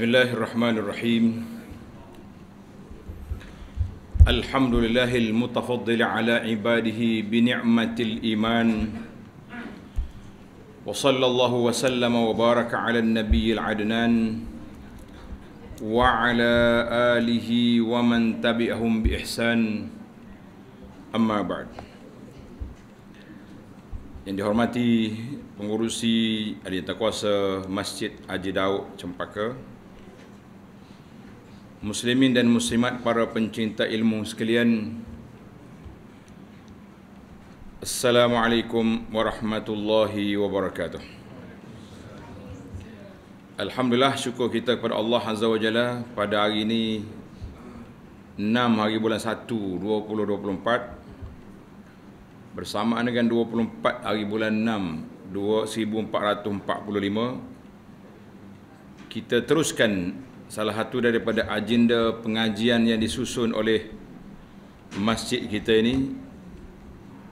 Bismillahirrahmanirrahim Alhamdulillahil mutafaddil ala ibadihi bi ni'matil iman Wa sallallahu wa sallama wa baraka ala nabiyyil adnan Wa ala alihi wa man tabi'ahum bi ihsan Amma ba'd Yang dihormati pengurusi Adi Takwasa Masjid Haji Daud Cempaka Muslimin dan muslimat para pencinta ilmu sekalian Assalamualaikum warahmatullahi wabarakatuh Alhamdulillah syukur kita kepada Allah Azza wa Jalla pada hari ini 6 hari bulan 1 2024 bersamaan dengan 24 hari bulan 6 2445 kita teruskan salah satu daripada agenda pengajian yang disusun oleh masjid kita ini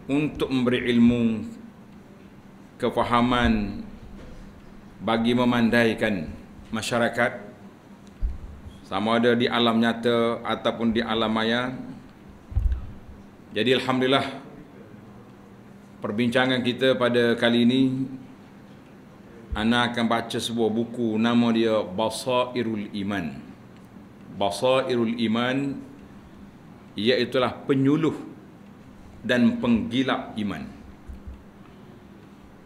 untuk memberi ilmu kefahaman bagi memandaikan masyarakat sama ada di alam nyata ataupun di alam maya jadi alhamdulillah perbincangan kita pada kali ini Ana akan baca sebuah buku nama dia Basairul Iman. Basairul Iman iaitulah penyuluh dan penggilap iman.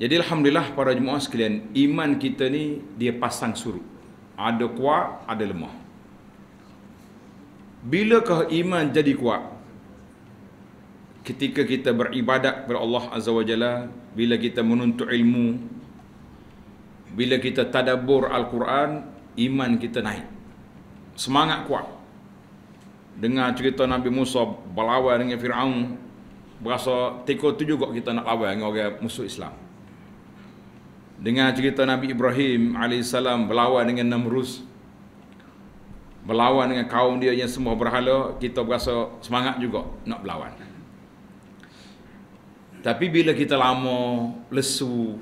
Jadi alhamdulillah para jemaah sekalian, iman kita ni dia pasang surut. Ada kuat, ada lemah. Bila Bilakah iman jadi kuat? Ketika kita beribadat kepada Allah Azza wa Jalla, bila kita menuntut ilmu, bila kita tadabur Al-Quran, iman kita naik. Semangat kuat. Dengar cerita Nabi Musa berlawan dengan Fir'aun, berasa teko tu juga kita nak lawan dengan orang musuh Islam. Dengar cerita Nabi Ibrahim AS berlawan dengan Namrus, berlawan dengan kaum dia yang semua berhala, kita berasa semangat juga nak berlawan. Tapi bila kita lama, lesu,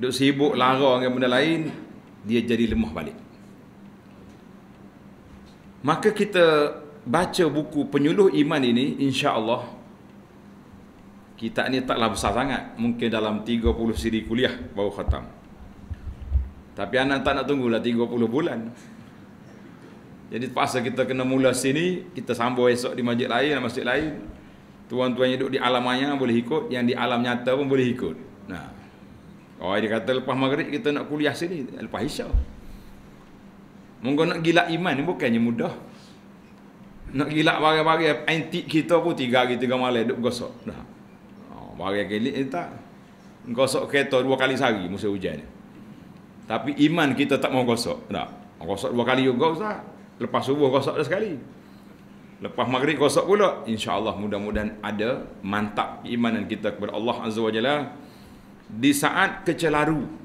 Duduk sibuk lara dengan benda lain dia jadi lemah balik maka kita baca buku penyuluh iman ini insya-Allah kitab ni taklah besar sangat mungkin dalam 30 siri kuliah baru khatam tapi anak tak nak tunggulah 30 bulan jadi terpaksa kita kena mula sini kita sambung esok di masjid lain masjid lain tuan-tuan yang duduk di alam maya boleh ikut yang di alam nyata pun boleh ikut nah Oh, dia kata lepas maghrib kita nak kuliah sini, lepas isya. Mungkin nak gila iman ni bukannya mudah. Nak gila bagai-bagai. antik kita pun tiga hari tiga malam duk gosok. Nah, Oh, bagai gelik ni tak. Gosok kereta dua kali sehari musim hujan Tapi iman kita tak mau gosok. Dah. Oh, gosok dua kali juga Ustaz. Lepas subuh gosok dah sekali. Lepas maghrib gosok pula. InsyaAllah mudah-mudahan ada mantap keimanan kita kepada Allah Azza wa Jalla di saat kecelaru.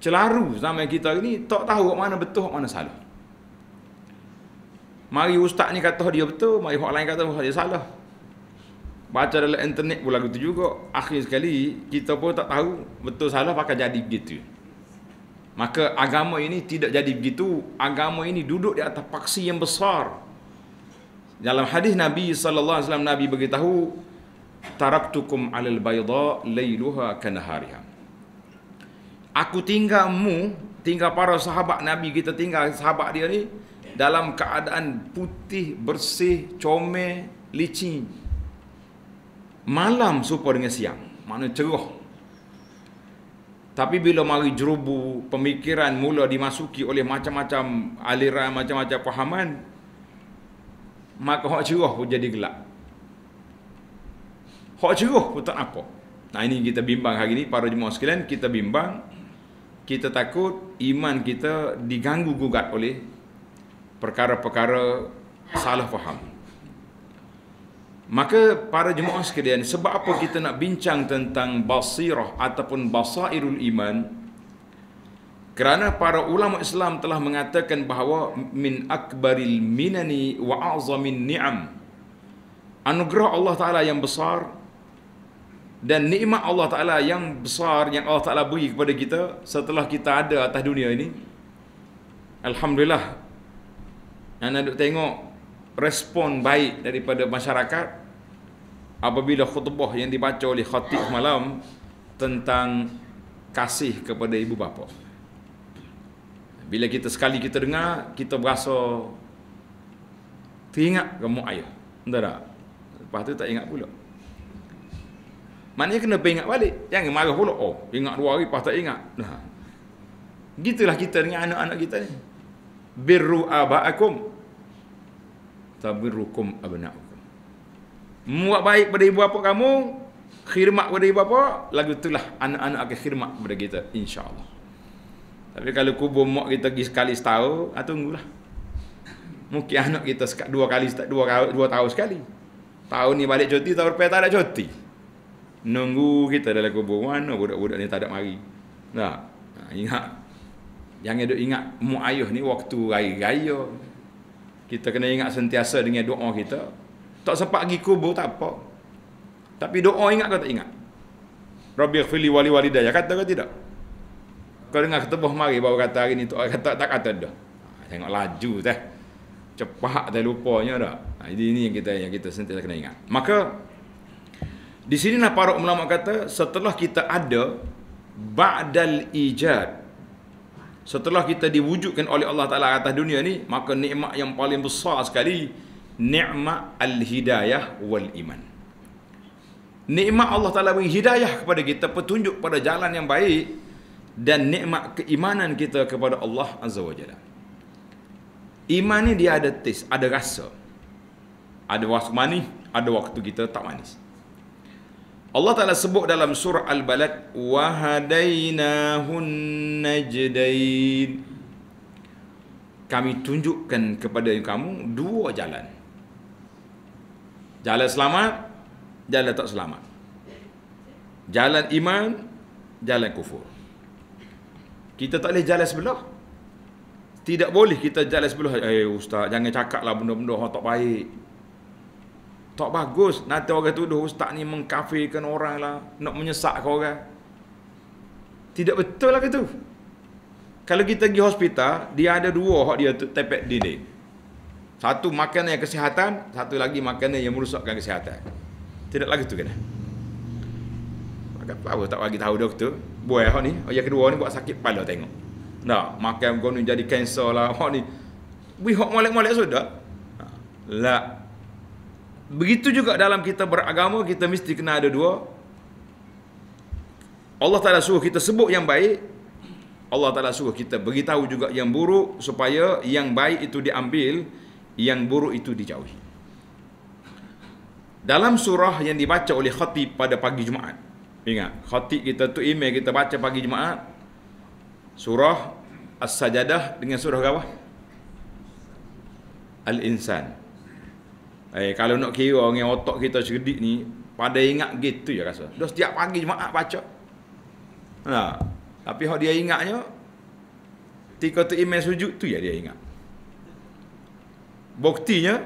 Celaru zaman kita ni tak tahu kat mana betul kat mana salah. Mari ustaz ni kata dia betul, mari orang lain kata dia salah. Baca dalam internet pula gitu juga. Akhir sekali kita pun tak tahu betul salah pakai jadi begitu. Maka agama ini tidak jadi begitu. Agama ini duduk di atas paksi yang besar. Dalam hadis Nabi sallallahu alaihi wasallam Nabi beritahu taraktukum alal bayda layluha kanahariha aku tinggal mu tinggal para sahabat nabi kita tinggal sahabat dia ni dalam keadaan putih bersih comel licin malam supaya dengan siang makna cerah tapi bila mari jerubu pemikiran mula dimasuki oleh macam-macam aliran macam-macam pahaman maka hak cerah pun jadi gelap Hak ceruh pun tak apa. Nah ini kita bimbang hari ini. para jemaah sekalian kita bimbang kita takut iman kita diganggu gugat oleh perkara-perkara salah faham. Maka para jemaah sekalian sebab apa kita nak bincang tentang basirah ataupun basairul iman kerana para ulama Islam telah mengatakan bahawa min akbaril minani wa azamin ni'am anugerah Allah Taala yang besar dan nikmat Allah Taala yang besar yang Allah Taala beri kepada kita setelah kita ada atas dunia ini alhamdulillah yang nak tengok respon baik daripada masyarakat apabila khutbah yang dibaca oleh khatib malam tentang kasih kepada ibu bapa bila kita sekali kita dengar kita berasa teringat kamu ayah entah tak lepas tu tak ingat pula Maknanya kena peringat balik. Jangan marah pula. Oh, ingat dua hari lepas tak ingat. Nah. Gitulah kita dengan anak-anak kita ni. Birru aba'akum. Tabirrukum abna'akum. Muat baik pada ibu bapa kamu. Khidmat pada ibu bapa. Lagu itulah anak-anak akan khidmat pada kita. Allah. Tapi kalau kubur mak kita pergi sekali setahun. Ah, tunggulah. Mungkin anak kita dua kali dua, dua tahun sekali. Tahun ni balik cuti, tahun lepas tak ada cuti nunggu kita dalam kubur mana oh, budak-budak ni tak ada mari. Nah, ha, ingat jangan duk ingat mak ayah ni waktu raya-raya. Kita kena ingat sentiasa dengan doa kita. Tak sempat pergi kubur tak apa. Tapi doa ingat ke tak ingat? Rabbi khfili wali walidayah kata ke tidak? Kau dengar ketepuh mari baru kata hari ni tak kata tak kata dah. Ha, tengok laju teh. Cepat dah lupanya dah. Ha, jadi ini yang kita yang kita sentiasa kena ingat. Maka di sini nak para ulama kata setelah kita ada ba'dal ijad. Setelah kita diwujudkan oleh Allah Taala atas dunia ni, maka nikmat yang paling besar sekali nikmat al-hidayah wal iman. Nikmat Allah Taala bagi hidayah kepada kita, petunjuk pada jalan yang baik dan nikmat keimanan kita kepada Allah Azza wa Jalla. Iman ni dia ada taste, ada rasa. Ada waktu manis, ada waktu kita tak manis. Allah Ta'ala sebut dalam surah Al-Balad وَهَدَيْنَاهُنْ najdain. Kami tunjukkan kepada kamu dua jalan Jalan selamat, jalan tak selamat Jalan iman, jalan kufur Kita tak boleh jalan sebelah Tidak boleh kita jalan sebelah Eh ustaz, jangan cakap lah benda-benda orang tak baik tak bagus nanti orang tuduh ustaz ni mengkafirkan orang lah. Nak menyesatkan orang. Tidak betul lah itu. Kalau kita pergi hospital, dia ada dua hak dia tepek dinding. Satu makanan yang kesihatan, satu lagi makanan yang merusakkan kesihatan. Tidak lagi tu kan? Agak apa tak bagi tahu doktor. Buat hak ni, oh, yang kedua ni buat sakit kepala tengok. Nah, makan gunung jadi kanser lah hak ni. Bui hak molek-molek sudah. Tak. Lah. Begitu juga dalam kita beragama kita mesti kena ada dua. Allah Taala suruh kita sebut yang baik. Allah Taala suruh kita beritahu juga yang buruk supaya yang baik itu diambil, yang buruk itu dijauhi. Dalam surah yang dibaca oleh khatib pada pagi Jumaat. Ingat, khatib kita tu email kita baca pagi Jumaat. Surah as sajadah dengan surah gawah Al-Insan. Eh kalau nak kira orang yang otak kita cerdik ni pada ingat gitu ya rasa. Dah setiap pagi jemaah baca. Nah. Ha. Tapi hak dia ingatnya tika tu imam sujud tu ya dia ingat. Buktinya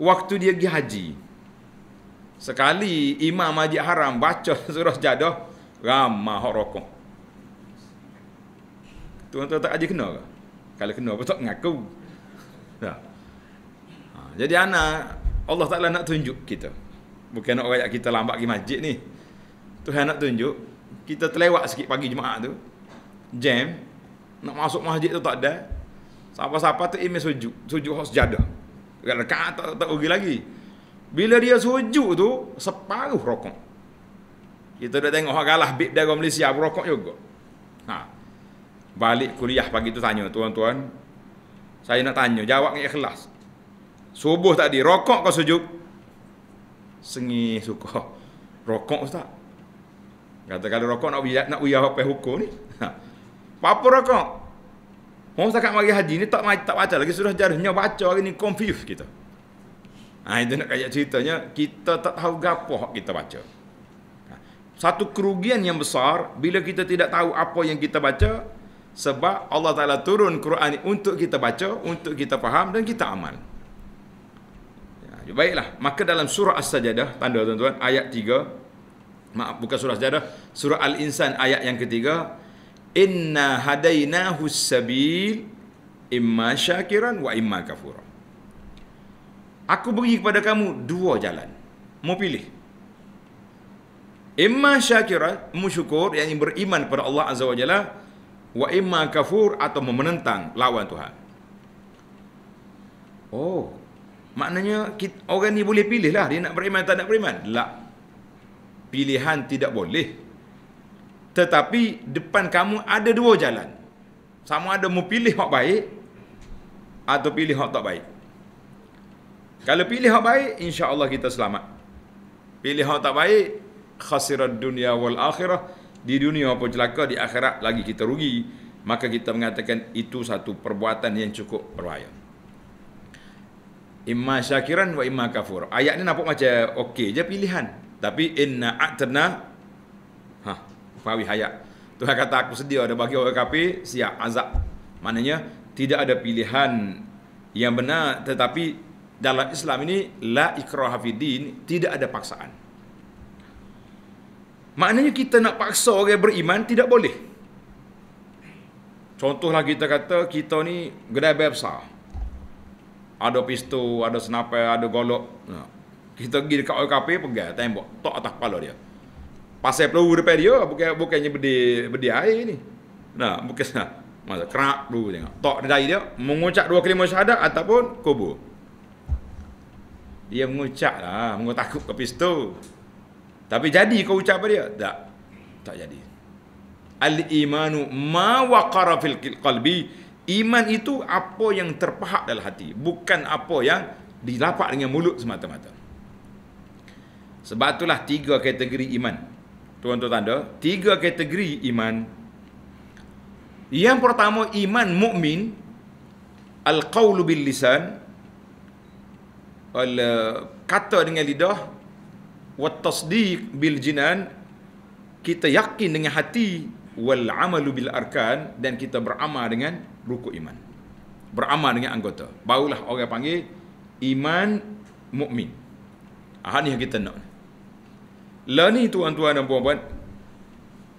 waktu dia pergi haji. Sekali imam masjid haram baca surah jadah ramah hak rokok. Tuan-tuan tak ajar kena ke? Kalau kena apa tak ngaku. tak. Ha. Jadi anak Allah Taala nak tunjuk kita. Bukan nak rakyat kita lambat pergi masjid ni. Tuhan nak tunjuk kita terlewat sikit pagi jemaah tu. Jam nak masuk masjid tu tak ada. Siapa-siapa tu imej sujud, sujud hos jadah. Kalau kata tak, tak, tak ugi lagi. Bila dia sujud tu separuh rokok. Kita dah tengok hak kalah bib dari Malaysia berokok juga. Ha. Balik kuliah pagi tu tanya tuan-tuan. Saya nak tanya, jawab ni ikhlas. Subuh tadi rokok kau sujud. Sengi suka. Rokok ustaz. Kata kalau rokok nak uyah nak uyah apa hukum ni. Ha. Apa rokok? Mau oh, sangat mari haji ni tak tak baca lagi sudah jarahnya baca hari ni confuse kita. Ha, itu nak kaya ceritanya kita tak tahu gapo kita baca. Ha. Satu kerugian yang besar bila kita tidak tahu apa yang kita baca sebab Allah Taala turun Quran ini untuk kita baca, untuk kita faham dan kita amal. Ya, baiklah, maka dalam surah As-Sajdah, tanda tuan-tuan, ayat 3. Maaf, bukan surah As-Sajdah, surah Al-Insan ayat yang ketiga. Inna hadainahu sabil imma syakiran wa imma kafura. Aku beri kepada kamu dua jalan. Mau pilih. Imma syakiran, musyukur, yang beriman kepada Allah Azza wa Jalla, wa imma kafur atau menentang lawan Tuhan. Oh, Maknanya kita, orang ni boleh pilih lah dia nak beriman atau tak nak beriman. Lah. Pilihan tidak boleh. Tetapi depan kamu ada dua jalan. Sama ada mu pilih hak baik atau pilih hak tak baik. Kalau pilih hak baik, insya-Allah kita selamat. Pilih hak tak baik, khasirat dunia wal akhirah. Di dunia pun celaka, di akhirat lagi kita rugi. Maka kita mengatakan itu satu perbuatan yang cukup berbahaya imma syakiran wa imma kafur. Ayat ni nampak macam okey je pilihan. Tapi inna atna ha fawi hayat. Tuhan kata aku sedia ada bagi orang kafir siap azab. Maknanya tidak ada pilihan yang benar tetapi dalam Islam ini la ikraha fiddin tidak ada paksaan. Maknanya kita nak paksa orang beriman tidak boleh. Contohlah kita kata kita ni gerai besar ada pistol, ada senapai, ada golok. No. Ya. Kita pergi dekat orang kafe pegang tembok tok atas kepala dia. Pasal peluru depan dia bukan bukannya bedi bedi air ni. Nah, bukan sana. Masa kerak peluru tengok. Tok dari dia mengucap dua kalimah syahadat ataupun kubur. Dia mengucap lah, mengucap ke pistol. Tapi jadi kau ucap apa dia? Tak. Tak jadi. Al-imanu ma waqara fil qalbi Iman itu apa yang terpahak dalam hati Bukan apa yang dilapak dengan mulut semata-mata Sebab itulah tiga kategori iman Tuan-tuan tanda Tiga kategori iman Yang pertama iman mukmin Al-qawlu bil lisan al Kata dengan lidah Wa tasdiq bil jinan Kita yakin dengan hati wal amalu bil arkan dan kita beramal dengan rukuk iman. Beramal dengan anggota. Barulah orang panggil iman mukmin. Ah ni yang kita nak. Lah ni tuan-tuan dan puan-puan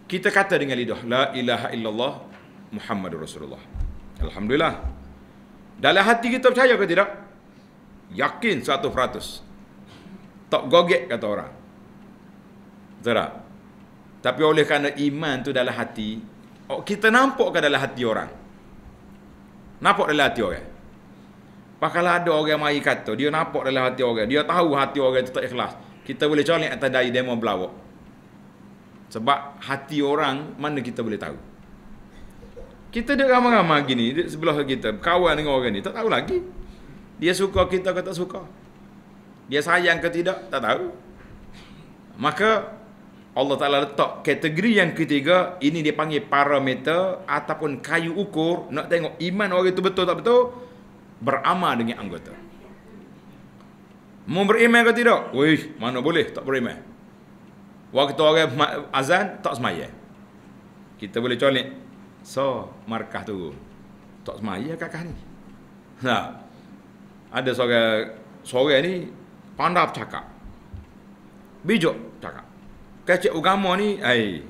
kita kata dengan lidah la ilaha illallah Muhammadur Rasulullah. Alhamdulillah. Dalam hati kita percaya ke tidak? Yakin 100%. Tak gogek kata orang. Zara. Tapi oleh kerana iman tu dalam hati, kita nampak ke dalam hati orang. Nampak dalam hati orang. Pakal ada orang yang mari kata, dia nampak dalam hati orang, dia tahu hati orang itu tak ikhlas. Kita boleh colik atas dari demo belawak. Sebab hati orang mana kita boleh tahu. Kita duduk ramai-ramai gini, duduk sebelah kita, kawan dengan orang ni, tak tahu lagi. Dia suka kita atau tak suka. Dia sayang ke tidak, tak tahu. Maka Allah Ta'ala letak kategori yang ketiga Ini dia panggil parameter Ataupun kayu ukur Nak tengok iman orang itu betul tak betul Beramal dengan anggota Mau beriman atau tidak? Wih, mana boleh tak beriman Waktu orang azan Tak semaya Kita boleh colik So, markah tu Tak semaya kakak ni Nah, ha. ada seorang Seorang ni Pandai bercakap Bijak kecik agama ni ai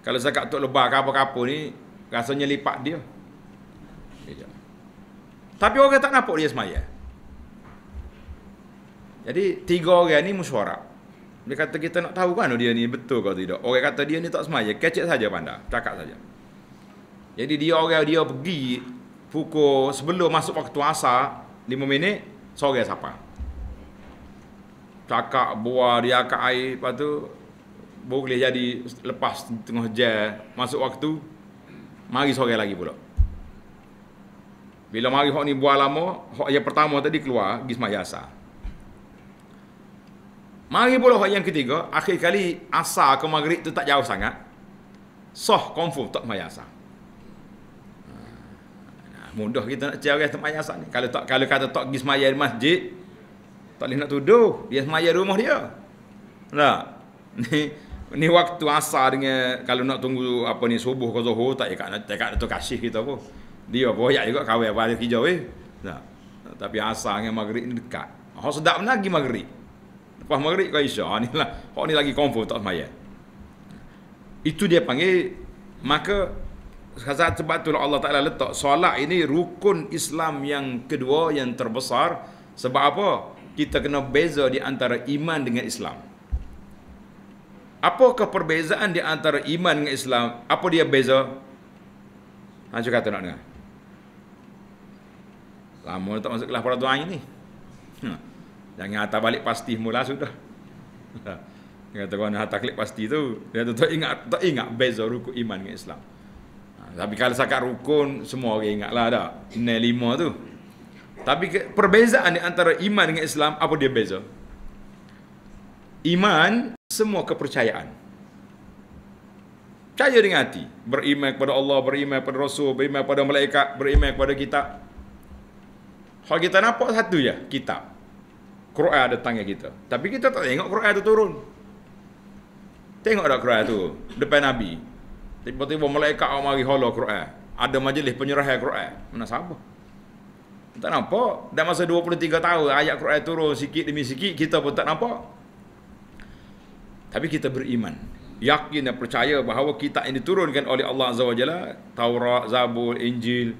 kalau zakat tok lebar ke apa-apa ni rasanya lipat dia tapi orang tak nampak dia semaya jadi tiga orang ni musyarak dia kata kita nak tahu kan dia ni betul ke tidak orang kata dia ni tak semaya kecik saja pandai cakap saja jadi dia orang dia pergi pukul sebelum masuk waktu asar 5 minit sore siapa cakap buah dia akak air lepas tu boleh jadi lepas tengah je masuk waktu mari sore lagi pula bila mari hok ni buat lama hok yang pertama tadi keluar pergi semaya asar mari pula hok yang ketiga akhir kali asa ke maghrib tu tak jauh sangat soh confirm tak semaya asar mudah kita nak cari tempat yang ni. Kalau tak kalau kata tak pergi semayan di masjid, tak boleh nak tuduh dia semayan rumah dia. Nah. Ni ni waktu asar dengan kalau nak tunggu apa ni subuh ke zuhur tak ikak eh, nak tak nak kasih kita pun. Dia boyak juga kawin apa dia hijau eh. Nah. Tapi asar dengan maghrib ni dekat. Ha sedap lagi maghrib. Lepas maghrib ke isya ni lah. Ha ni lagi confirm tak semayan. Itu dia panggil maka Sebab sebab itulah Allah Ta'ala letak solat ini rukun Islam yang kedua yang terbesar. Sebab apa? Kita kena beza di antara iman dengan Islam. Apakah perbezaan di antara iman dengan Islam? Apa dia beza? Hancur kata nak dengar. Lama tak masuk kelas para tuan ini. Ha. Jangan hantar balik pasti mula sudah. Ha. Dia kata kalau hantar klik pasti tu. Dia tu tak ingat, tak ingat beza rukun iman dengan Islam. Ha, tapi kalau sakat rukun, semua orang ingat lah dah. Ini lima tu. Tapi perbezaan di antara iman dengan Islam, apa dia beza? Iman semua kepercayaan. Percaya dengan hati. Beriman kepada Allah, beriman kepada Rasul, beriman kepada malaikat, beriman kepada kita. Kalau kita nampak satu je, kitab. Quran ada tangan kita. Tapi kita tak tengok Quran tu turun. Tengok tak Quran tu depan Nabi. Tiba-tiba malaikat awak mari hala Quran. Ada majlis penyerahan Quran. Mana sabar. Tak nampak. Dah masa 23 tahun ayat Quran turun sikit demi sikit kita pun tak nampak. Tapi kita beriman Yakin dan percaya bahawa kitab yang diturunkan oleh Allah Azza wa Jalla Taurat, Zabur, Injil,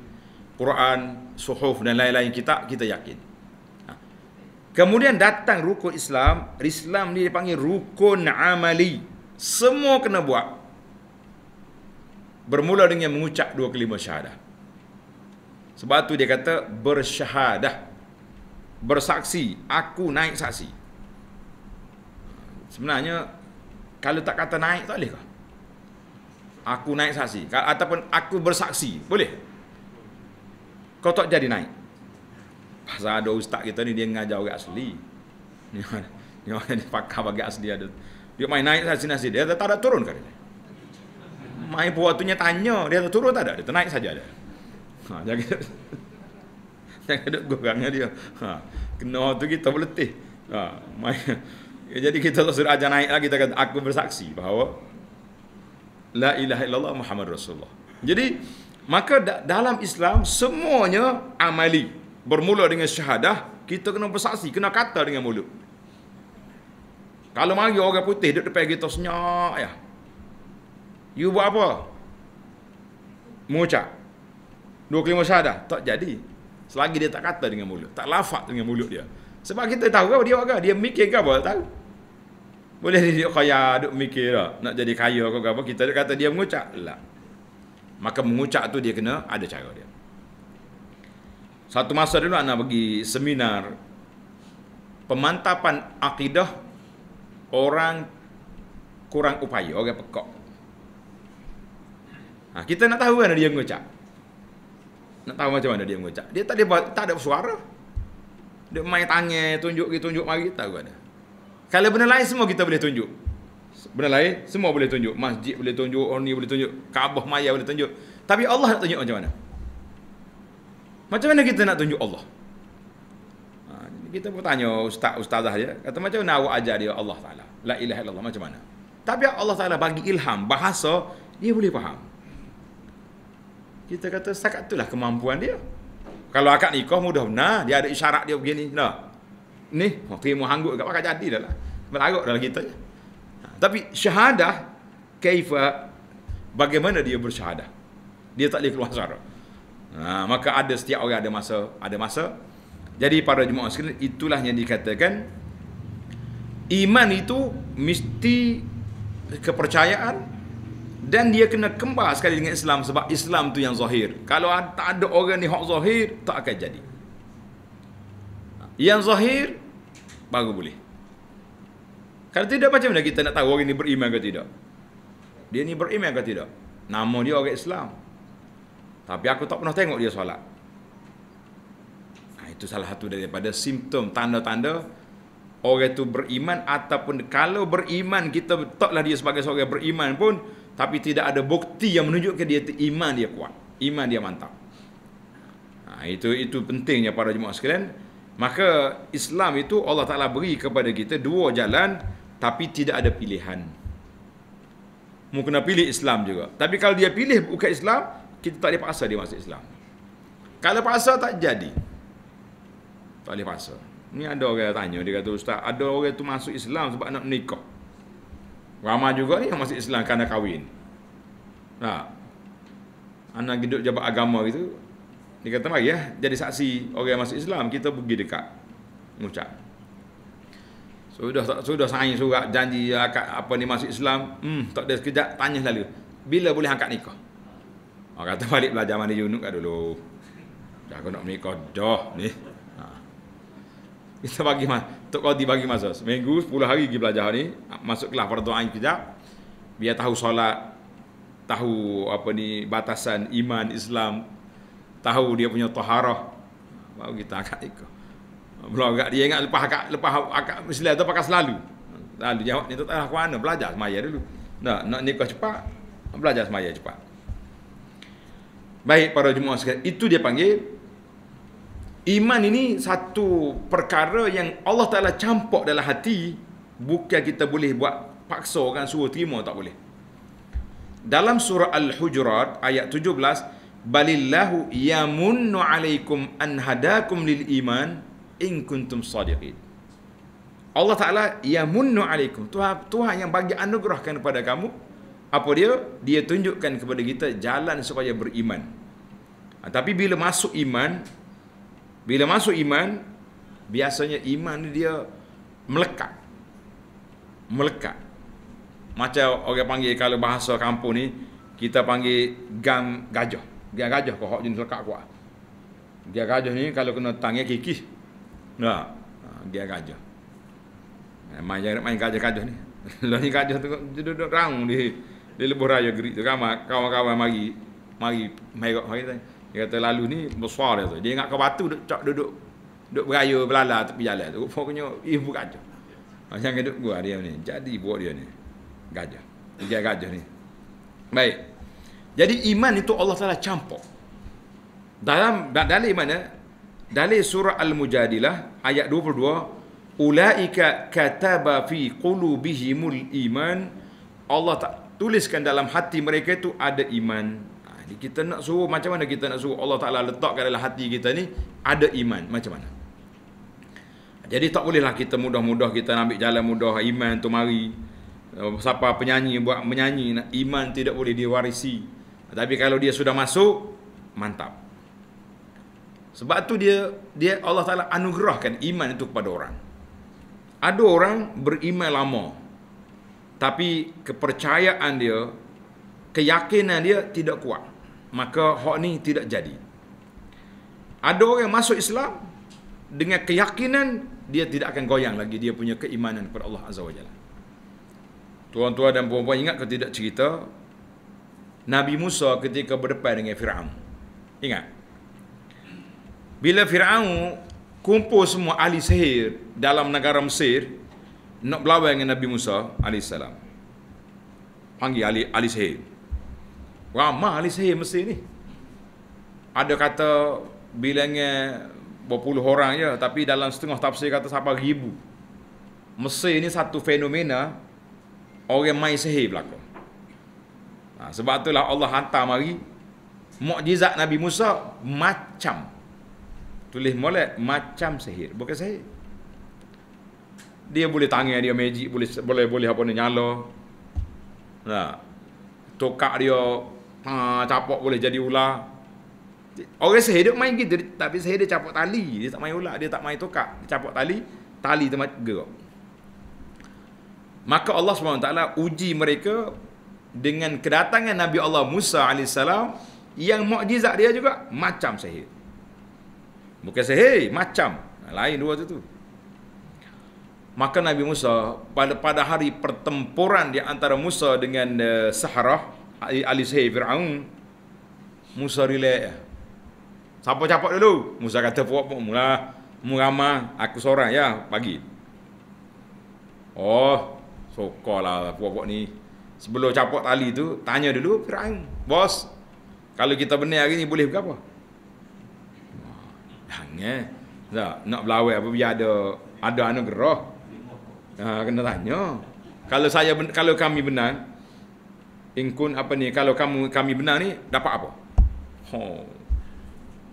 Quran, Suhuf dan lain-lain kitab Kita yakin ha. Kemudian datang rukun Islam Islam ni dipanggil rukun amali Semua kena buat Bermula dengan mengucap dua kelima syahadah Sebab tu dia kata bersyahadah Bersaksi, aku naik saksi Sebenarnya kalau tak kata naik tak boleh ke? Aku naik saksi ataupun aku bersaksi, boleh? Kau tak jadi naik. Pasal ada ustaz kita ni dia ngajar orang asli. Ni orang ni pakar bagi asli ada. Dia main naik saksi nasi dia tak ada turun kan dia. Main buatunya tanya, dia tak turun tak ada, dia naik saja ada. Ha, jaga. Jaga duk gorangnya dia. Ha, kena tu kita berletih. Ha, main Ya, jadi kita surah ajar naik lagi kita kata aku bersaksi bahawa la ilaha illallah Muhammad Rasulullah. Jadi maka da- dalam Islam semuanya amali bermula dengan syahadah kita kena bersaksi kena kata dengan mulut. Kalau mari orang putih dia depan kita senyap ya. You buat apa? Mengucap. Dua kelima syahadah. Tak jadi. Selagi dia tak kata dengan mulut. Tak lafak dengan mulut dia. Sebab kita tahu kan dia kan? Dia mikir kan, apa? Tahu. Boleh dia duduk kaya, duduk mikir lah. Nak jadi kaya kan, apa? Kita duduk kata dia mengucap. Lah. Maka mengucap tu dia kena ada cara dia. Satu masa dulu anak pergi seminar pemantapan akidah orang kurang upaya, orang pekok. Ha, kita nak tahu kan dia mengucap. Nak tahu macam mana dia mengucap. Dia tak ada, tak ada suara. Dia main tangan, tunjuk ke tunjuk mari tahu ada. Kalau benda lain semua kita boleh tunjuk. Benda lain semua boleh tunjuk. Masjid boleh tunjuk, orang ni boleh tunjuk, Kaabah maya boleh tunjuk. Tapi Allah nak tunjuk macam mana? Macam mana kita nak tunjuk Allah? Ha, kita pun tanya ustaz ustazah dia kata macam mana awak ajar dia Allah Taala la ilaha illallah macam mana tapi Allah Taala bagi ilham bahasa dia boleh faham kita kata setakat itulah kemampuan dia kalau akad nikah mudah benar, dia ada isyarat dia begini. Nah. Ni, oh, terima hanggut kat pakai jadi dah lah. Melarut dalam kita. Ya. Tapi syahadah, kaifa, bagaimana dia bersyahadah. Dia tak boleh keluar syarat. Nah, maka ada setiap orang ada masa, ada masa. Jadi pada jemaah sekalian, itulah yang dikatakan. Iman itu mesti kepercayaan dan dia kena kembar sekali dengan Islam sebab Islam tu yang zahir kalau tak ada orang ni hak zahir tak akan jadi yang zahir baru boleh kalau tidak macam mana kita nak tahu orang ni beriman ke tidak dia ni beriman ke tidak nama dia orang Islam tapi aku tak pernah tengok dia solat nah, ha, itu salah satu daripada simptom tanda-tanda orang tu beriman ataupun kalau beriman kita taklah dia sebagai seorang beriman pun tapi tidak ada bukti yang menunjukkan dia iman dia kuat, iman dia mantap. Ha, itu itu pentingnya para jemaah sekalian. Maka Islam itu Allah Taala beri kepada kita dua jalan tapi tidak ada pilihan. Mu kena pilih Islam juga. Tapi kalau dia pilih bukan Islam, kita tak boleh paksa dia masuk Islam. Kalau paksa tak jadi. Tak boleh paksa. Ni ada orang yang tanya, dia kata ustaz, ada orang tu masuk Islam sebab nak nikah. Ramai juga ni yang masuk Islam kerana kahwin. Nah. Ha. Anak hidup jabat agama gitu. Dia kata mari ya, jadi saksi orang yang masuk Islam, kita pergi dekat. Mengucap. Sudah sudah sign surat janji akad apa ni masuk Islam. Hmm, tak ada sekejap tanya lalu. Bila boleh angkat nikah? Orang kata balik belajar mana Yunus kat dulu. Dah aku nak nikah dah ni. Ha. Kita bagi mana? Tok Qadi bagi masa seminggu 10 hari pergi belajar ni Masuklah pada fardu ain kejap biar tahu solat tahu apa ni batasan iman Islam tahu dia punya taharah baru kita akan ikut belum agak dia ingat lepas akak lepas akak muslim tu pakai selalu lalu jawab ni tak tahu mana belajar semaya dulu nah nak nikah cepat belajar semaya cepat baik para jemaah sekalian itu dia panggil Iman ini satu perkara yang Allah Ta'ala campur dalam hati Bukan kita boleh buat paksa orang suruh terima tak boleh Dalam surah Al-Hujurat ayat 17 Balillahu yamunnu alaikum an hadakum lil iman in kuntum sadiqin Allah Ta'ala ya munnu alaikum Tuhan, Tuhan yang bagi anugerahkan kepada kamu Apa dia? Dia tunjukkan kepada kita jalan supaya beriman ha, tapi bila masuk iman bila masuk iman, biasanya iman ni dia melekat. Melekat. Macam orang panggil kalau bahasa kampung ni, kita panggil gam gajah. Gam gajah kau hok jenis lekat kuat. Gam gajah ni kalau kena tangnya kiki, Nah, ah, gam gajah. Eh, main jangan main gajah-gajah ni. Lah ni gajah tu duduk-duduk di di lebuh raya geri tu kawan-kawan mari mari mai kau hari dia kata lalu ni besar dia tu. Dia ingat kau batu duduk cak duduk duduk beraya belala tepi jalan tu. Rupanya ih eh, bukan gajah. Macam kena gua dia ni. Jadi buat dia ni. Gajah. Dia gajah ni. Baik. Jadi iman itu Allah Taala campur. Dalam dalil mana? Dalil surah Al-Mujadilah ayat 22 Ulaika kataba fi qulubihimul iman Allah tak tuliskan dalam hati mereka itu ada iman jadi kita nak suruh macam mana kita nak suruh Allah Ta'ala letakkan dalam hati kita ni Ada iman macam mana Jadi tak bolehlah kita mudah-mudah kita ambil jalan mudah Iman tu mari eh, Siapa penyanyi buat menyanyi Iman tidak boleh diwarisi Tapi kalau dia sudah masuk Mantap Sebab tu dia dia Allah Ta'ala anugerahkan iman itu kepada orang Ada orang beriman lama Tapi kepercayaan dia keyakinan dia tidak kuat maka hak ni tidak jadi. Ada orang yang masuk Islam dengan keyakinan dia tidak akan goyang lagi dia punya keimanan kepada Allah Azza wa Jalla. Tuan-tuan dan puan-puan ingat ke tidak cerita Nabi Musa ketika berdepan dengan Firaun. Ingat. Bila Firaun kumpul semua ahli sihir dalam negara Mesir nak berlawan dengan Nabi Musa alaihissalam. Panggil ahli ahli sihir. Ramah ni sihir mesti ni. Ada kata bilangnya berpuluh orang je. Tapi dalam setengah tafsir kata sampai ribu. Mesir ni satu fenomena orang main sihir belakang. Ha, sebab itulah Allah hantar mari mukjizat Nabi Musa macam tulis mulai macam sihir bukan sihir dia boleh tangan dia magic boleh boleh boleh apa ni nyala nah ha, tokak dia ha, capok boleh jadi ular. Orang sehidup main gitu, tapi saya dia capok tali. Dia tak main ular, dia tak main tokak. Dia capok tali, tali tu gerak. Maka Allah SWT uji mereka dengan kedatangan Nabi Allah Musa AS yang mukjizat dia juga macam sihir. Bukan sihir, macam. Lain dua tu tu. Maka Nabi Musa pada pada hari pertempuran di antara Musa dengan uh, eh, Sahara Ali sihir Fir'aun Musa rileh. Siapa capak dulu? Musa kata buat puak mula Murama aku seorang ya pagi Oh Sokolah buat buat ni Sebelum capak tali tu Tanya dulu Fir'aun Bos Kalau kita benar hari ni boleh berapa? Ah, jangan eh. tak, nak berlawai apa biar ada ada anugerah. Ha, kena tanya. Kalau saya kalau kami benar, Ingkun apa ni kalau kamu kami benar ni dapat apa? Ha.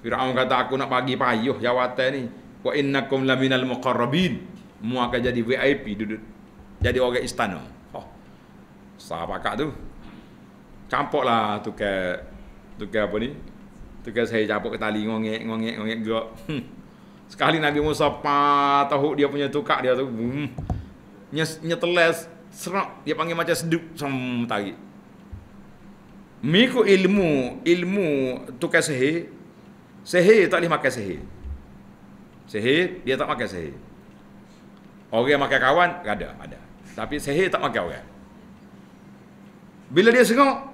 Firaun kata aku nak bagi payuh jawatan ni. Wa innakum laminal muqarrabin. Mu akan jadi VIP duduk. Jadi orang istana. Ha. Oh. Sahabat kak tu. Campuklah tu ke apa ni? Tu saya campuk ke tali ngongek ngongek ngongek gerak. Hmm. Sekali Nabi Musa tahu dia punya tukak dia tu. Hmm. Nyetelas serak dia panggil macam seduk sam tarik. Miko ilmu, ilmu tukar sehe, sehe tak boleh makan sehe. Sehe, dia tak makan sehe. Orang yang makan kawan, ada, ada. Tapi sehe tak makan orang. Bila dia sengok,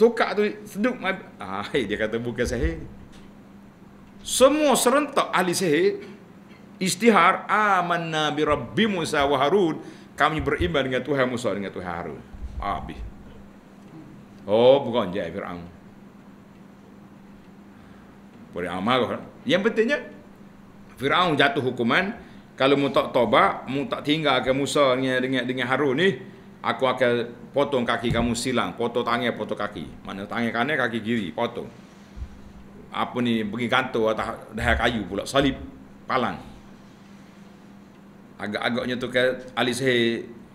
tukar tu seduk. Ah, dia kata bukan sehe. Semua serentak ahli sehe, istihar, amanna bi Rabbi Musa wa Harun, kami beriman dengan Tuhan Musa dengan Tuhan Harun. Habis. Oh bukan je Fir'aun Boleh amal kan? Yang pentingnya Fir'aun jatuh hukuman Kalau mu tak tobat Mu tak tinggal ke Musa dengan, dengan, dengan Harun ni Aku akan potong kaki kamu silang Potong tangan potong kaki Mana tangan kanan kaki kiri potong Apa ni pergi gantung atau dah kayu pula Salib palang Agak-agaknya tu ke kan, Ali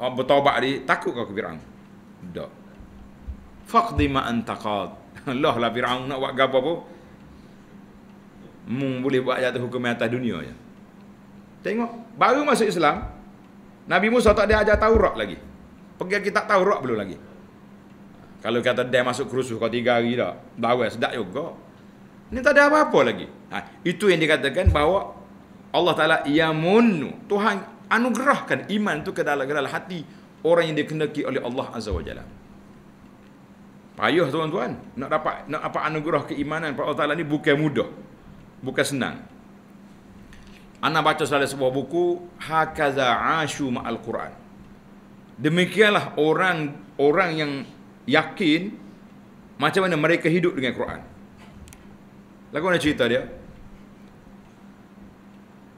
Oh Bertobat dia takut kau ke Fir'aun Fakdi ma antakad Allah lah Fir'aun nak buat gapa pun Mung boleh buat jatuh hukum atas dunia je Tengok Baru masuk Islam Nabi Musa tak dia ajar Taurat lagi Pergi kita Taurat belum lagi Kalau kata dia masuk kerusuh kau tiga hari baru Bawa sedap juga Ini tak ada apa-apa lagi ha, Itu yang dikatakan bahawa Allah Ta'ala yamunu Tuhan anugerahkan iman itu ke dalam, ke dalam hati Orang yang dikendaki oleh Allah Azza wa Jalla Payah tuan-tuan. Nak dapat nak apa anugerah keimanan pada Allah Ta'ala ni bukan mudah. Bukan senang. Anak baca salah sebuah buku. Hakaza asyu al Quran. Demikianlah orang orang yang yakin macam mana mereka hidup dengan Quran. Lagu mana cerita dia?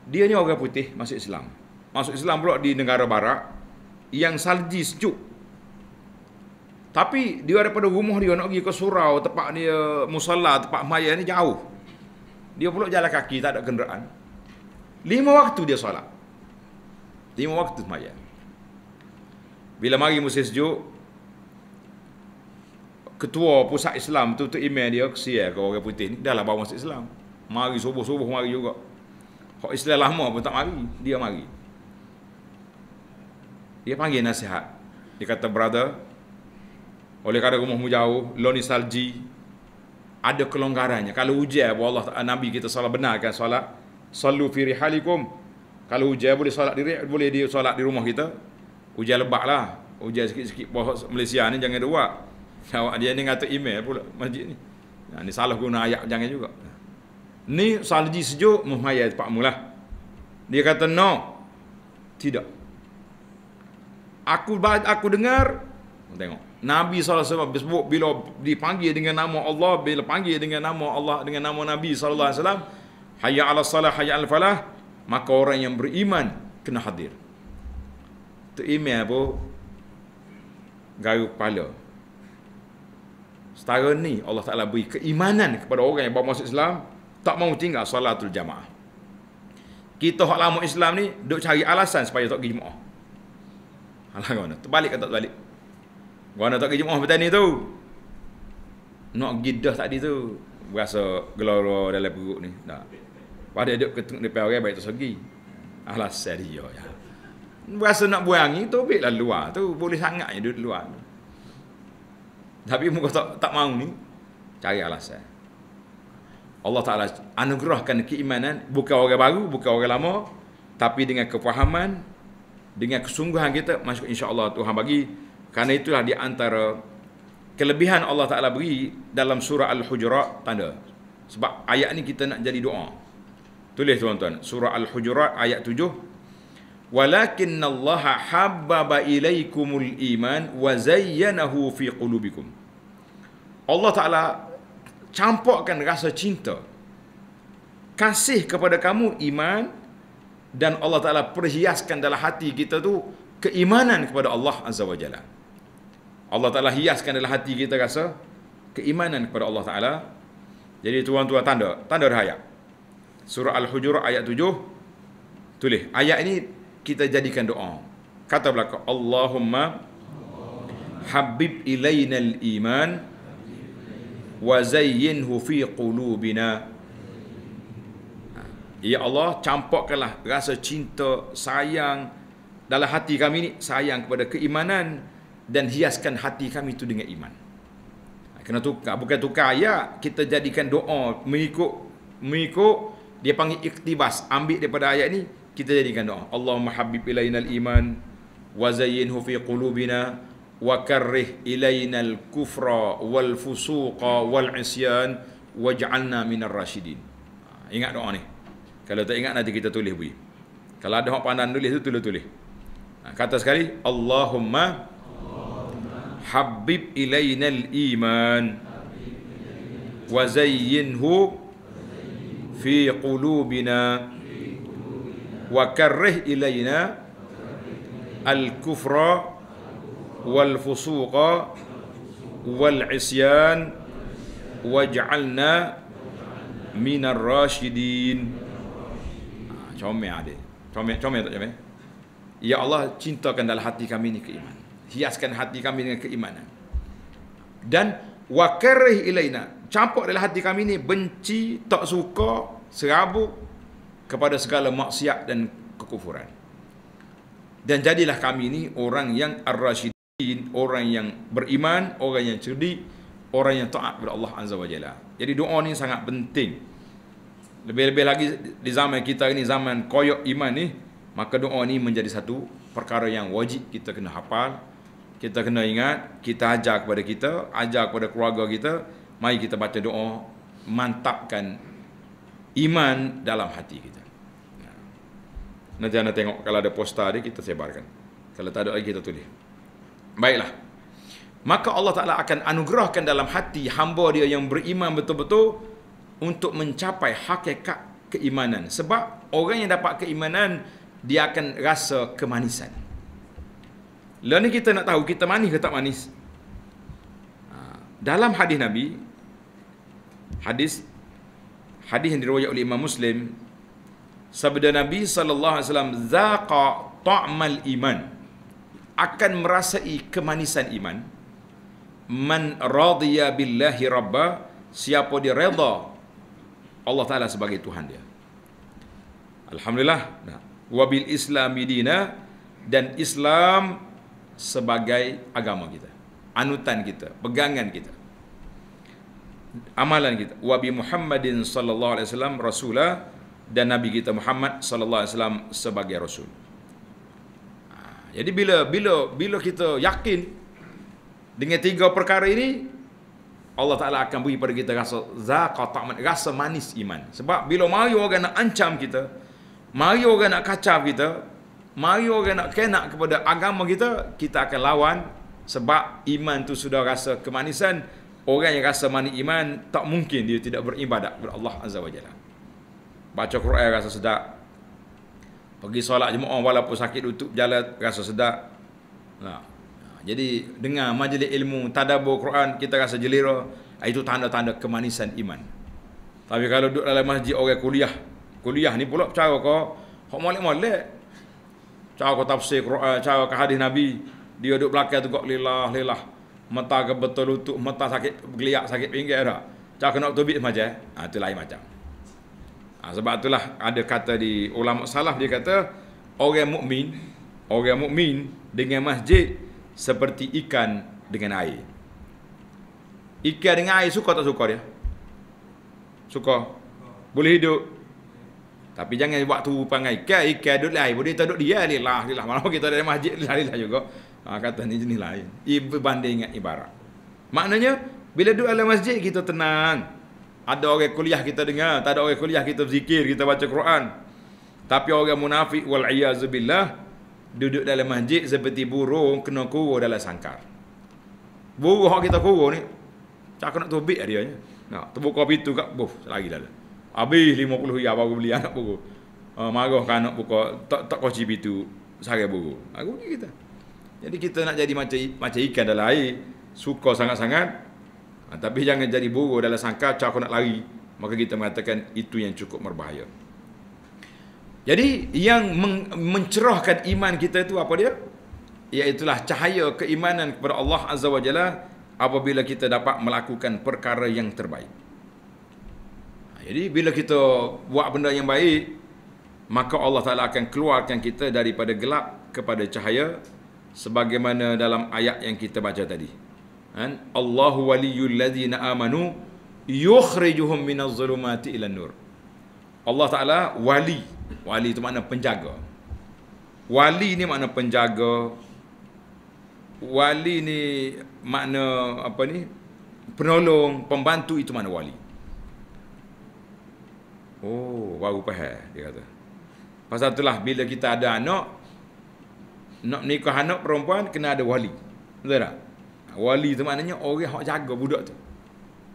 Dia ni orang putih masuk Islam. Masuk Islam pula di negara barat yang salji sejuk tapi dia daripada rumah dia nak pergi ke surau, tempat dia musalla, tempat maya ni jauh. Dia pula jalan kaki, tak ada kenderaan. Lima waktu dia solat. Lima waktu maya. Bila mari musim sejuk, ketua pusat Islam tu, tu email dia, kesia ke orang putih ni, dah lah bawa masuk Islam. Mari subuh-subuh mari juga. Hak Islam lama pun tak mari, dia mari. Dia panggil nasihat. Dia kata, brother, oleh kerana rumah mu jauh, loni salji ada kelonggarannya. Kalau hujan eh, bu Allah Nabi kita solat benarkan solat sallu fi rihalikum. Kalau hujan eh, boleh solat diri boleh di solat di rumah kita. Hujan lebatlah. Hujan sikit-sikit bahas Malaysia ni jangan duak. Awak dia ni ngata email pula masjid ni. Ya, ni salah guna ayat jangan juga. Ni salji sejuk muhayyad pak mula Dia kata no. Tidak. Aku aku dengar tengok. Nabi SAW sebut bila dipanggil dengan nama Allah, bila panggil dengan nama Allah, dengan nama Nabi SAW, Hayya ala salah, hayya al falah, maka orang yang beriman kena hadir. Itu ini apa? Garuk kepala. Setara ni Allah Ta'ala beri keimanan kepada orang yang bawa masuk Islam, tak mau tinggal salatul jamaah. Kita hak lama Islam ni, duk cari alasan supaya tak pergi jemaah. Alah kawan, terbalik atau tak terbalik nak tak pergi jemaah petani tu. Nak pergi dah tadi tu. Rasa gelora dalam perut ni. Tak. Pada dia ketuk depan orang baik tu segi. Alas dia ya. Rasa nak buang angin tu lah luar tu. Boleh sangat je duduk luar tu. Tapi muka tak, tak mau ni. Cari alasan. Allah Ta'ala anugerahkan keimanan. Bukan orang baru, bukan orang lama. Tapi dengan kefahaman, dengan kesungguhan kita, masuk insya Allah Tuhan bagi Karena itulah di antara kelebihan Allah Taala beri dalam surah Al-Hujurat tanda. Sebab ayat ni kita nak jadi doa. Tulis tuan-tuan, surah Al-Hujurat ayat 7. Allah habbaba ilaikumul iman wa zayyanahu fi qulubikum. Allah Taala campurkan rasa cinta kasih kepada kamu iman dan Allah Taala perhiaskan dalam hati kita tu keimanan kepada Allah Azza Wajalla. Allah Ta'ala hiaskan dalam hati kita rasa keimanan kepada Allah Ta'ala. Jadi tuan-tuan tanda, tanda rahaya. Surah Al-Hujur ayat 7. Tulis, ayat ini kita jadikan doa. Kata belakang, Allahumma habib ilayna al-iman wa zayyinhu fi qulubina. Ya Allah, campurkanlah rasa cinta, sayang dalam hati kami ini, sayang kepada keimanan dan hiaskan hati kami itu dengan iman. Ha, kena tukar, ha, bukan tukar ayat, kita jadikan doa mengikut mengikut dia panggil iktibas, ambil daripada ayat ini kita jadikan doa. Allahumma habib ilainal iman wa zayyinhu fi qulubina wa karrih ilainal kufra wal fusuqa wal isyan waj'alna minar rasyidin. Ha, ingat doa ni. Kalau tak ingat nanti kita tulis bunyi. Kalau ada orang pandan tulis tu tulis-tulis. Kata sekali Allahumma حبب إلينا الإيمان وزينه في قلوبنا وكره إلينا الكفر والفسوق والعصيان واجعلنا من الراشدين آه، comel ada comel comel tak comel ya يا cintakan dalam hati kami ni keimanan hiaskan hati kami dengan keimanan. Dan wakarih ilaina. Campur dalam hati kami ni benci, tak suka, serabut kepada segala maksiat dan kekufuran. Dan jadilah kami ni orang yang ar-rasyidin, orang yang beriman, orang yang cerdik, orang yang taat kepada Allah Azza wajalla Jadi doa ni sangat penting. Lebih-lebih lagi di zaman kita ini zaman koyok iman ni, maka doa ni menjadi satu perkara yang wajib kita kena hafal kita kena ingat kita ajar kepada kita ajar kepada keluarga kita mari kita baca doa mantapkan iman dalam hati kita nanti anda tengok kalau ada poster dia kita sebarkan kalau tak ada lagi kita tulis baiklah maka Allah Ta'ala akan anugerahkan dalam hati hamba dia yang beriman betul-betul untuk mencapai hakikat keimanan sebab orang yang dapat keimanan dia akan rasa kemanisan Lepas ni kita nak tahu kita manis ke tak manis. Ha, dalam hadis Nabi, hadis hadis yang diriwayatkan oleh Imam Muslim, sabda Nabi saw alaihi wasallam zaqa ta'mal iman akan merasai kemanisan iman man radiya billahi rabba siapa dia redha Allah Taala sebagai Tuhan dia. Alhamdulillah. wabil islami dina dan Islam sebagai agama kita anutan kita pegangan kita amalan kita wabi Muhammadin sallallahu alaihi wasallam rasula dan nabi kita Muhammad sallallahu alaihi wasallam sebagai rasul ha, jadi bila bila bila kita yakin dengan tiga perkara ini Allah Taala akan beri pada kita rasa zaqa rasa manis iman sebab bila mari orang nak ancam kita mari orang nak kacau kita mari orang nak kena kepada agama kita, kita akan lawan sebab iman tu sudah rasa kemanisan. Orang yang rasa manis iman, tak mungkin dia tidak beribadat kepada Allah Azza wa Jalla. Baca Quran rasa sedap. Pergi solat jemaah walaupun sakit lutut jalan rasa sedap. Nah. Ha. Jadi dengar majlis ilmu tadabbur Quran kita rasa jelira, ha, itu tanda-tanda kemanisan iman. Tapi kalau duduk dalam masjid orang kuliah, kuliah ni pula percaya kau, hok malik molek cara tafsir Quran, cara ke hadis Nabi, dia duduk belakang tu kok lilah lilah. Mata ke betul lutut, mata sakit geliak sakit pinggir dah. Cara kena tubik macam eh. Ha, itu lain macam. Ha, sebab itulah ada kata di ulama salaf dia kata orang mukmin, orang mukmin dengan masjid seperti ikan dengan air. Ikan dengan air suka tak suka dia? Suka. Boleh hidup, tapi jangan buat tu pangai ikan, ikan duduk lain. Boleh tak duduk dia, lelah, lelah. Malah kita dari masjid, lelah, lelah juga. Ha, kata ni jenis lain. Berbanding dengan ibarat. Maknanya, bila duduk dalam masjid, kita tenang. Ada orang kuliah kita dengar, tak ada orang kuliah kita berzikir, kita baca Quran. Tapi orang munafik, wal'iyazubillah, duduk dalam masjid seperti burung kena kurung dalam sangkar. Burung yang kita kurung ni, tak nak tubik dia. Ya. Nah, terbuka pintu kat, buf, lagi dalam. Abi lima puluh ya baru beli anak buku. Uh, ah, marah kan anak buku tak tak koci cip itu sare buku. Aku ah, ni kita. Jadi kita nak jadi macam macam ikan dalam air, suka sangat-sangat. Uh, tapi jangan jadi buruk dalam sangka cak aku nak lari. Maka kita mengatakan itu yang cukup berbahaya. Jadi yang men- mencerahkan iman kita itu apa dia? Iaitulah cahaya keimanan kepada Allah Azza wa Jalla apabila kita dapat melakukan perkara yang terbaik. Jadi bila kita buat benda yang baik, maka Allah Taala akan keluarkan kita daripada gelap kepada cahaya sebagaimana dalam ayat yang kita baca tadi. Kan? Allahu waliyul ladzina amanu yukhrijuhum minaz zulumati ilan nur. Allah Taala wali. Wali itu makna penjaga. Wali ni makna penjaga. Wali ni makna apa ni? Penolong, pembantu itu makna wali. Oh, baru faham dia kata. Pasal itulah bila kita ada anak nak nikah anak perempuan kena ada wali. Betul tak? Ha, wali tu maknanya orang hak jaga budak tu.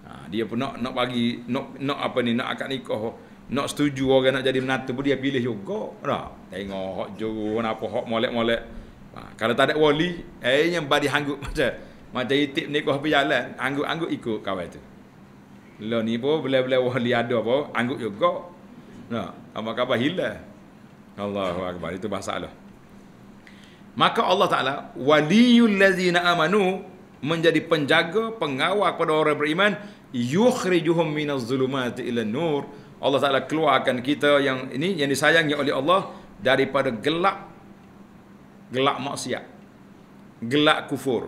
Ha, dia pun nak nak bagi nak nak apa ni nak akad nikah nak setuju orang nak jadi menantu pun dia pilih juga. Tak? Tengok hak juru apa hak molek-molek. Ha, kalau tak ada wali, eh yang badi hanggup macam macam itik nikah berjalan, hanggup-hanggup ikut kawan tu. Lo ni pun bila-bila wali ada apa, angguk juga. Nah, apa khabar hilang. Allahu akbar. Itu bahasa Allah. Maka Allah Taala waliyul ladzina amanu menjadi penjaga, pengawal kepada orang beriman, yukhrijuhum minaz zulumati ila nur. Allah Taala keluarkan kita yang ini yang disayangi oleh Allah daripada gelap gelap maksiat. Gelap kufur.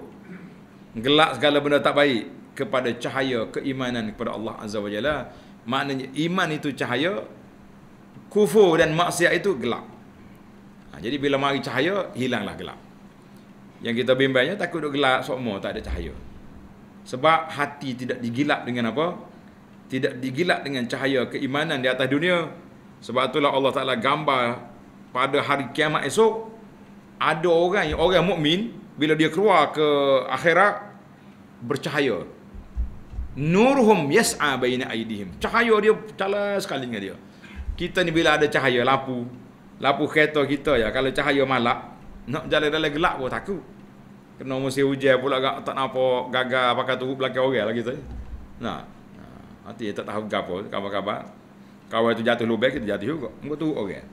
Gelap segala benda tak baik kepada cahaya keimanan kepada Allah Azza wa Jalla maknanya iman itu cahaya kufur dan maksiat itu gelap ha, jadi bila mari cahaya hilanglah gelap yang kita bimbangnya takut duk gelap semua tak ada cahaya sebab hati tidak digilap dengan apa tidak digilap dengan cahaya keimanan di atas dunia sebab itulah Allah Taala gambar pada hari kiamat esok ada orang yang orang mukmin bila dia keluar ke akhirat bercahaya Nurhum yas'a baina aydihim Cahaya dia tala sekali dengan dia. Kita ni bila ada cahaya lapu, lapu kereta kita ya. Kalau cahaya malap, nak jalan dalam gelap pun takut. Kena musim hujan pula gak, tak nak apa gagal pakai tubuh belakang orang lagi tu. Nah. hati tak tahu gapo kaba kaba Kalau itu jatuh lubek kita jatuh juga. Engkau tu orang.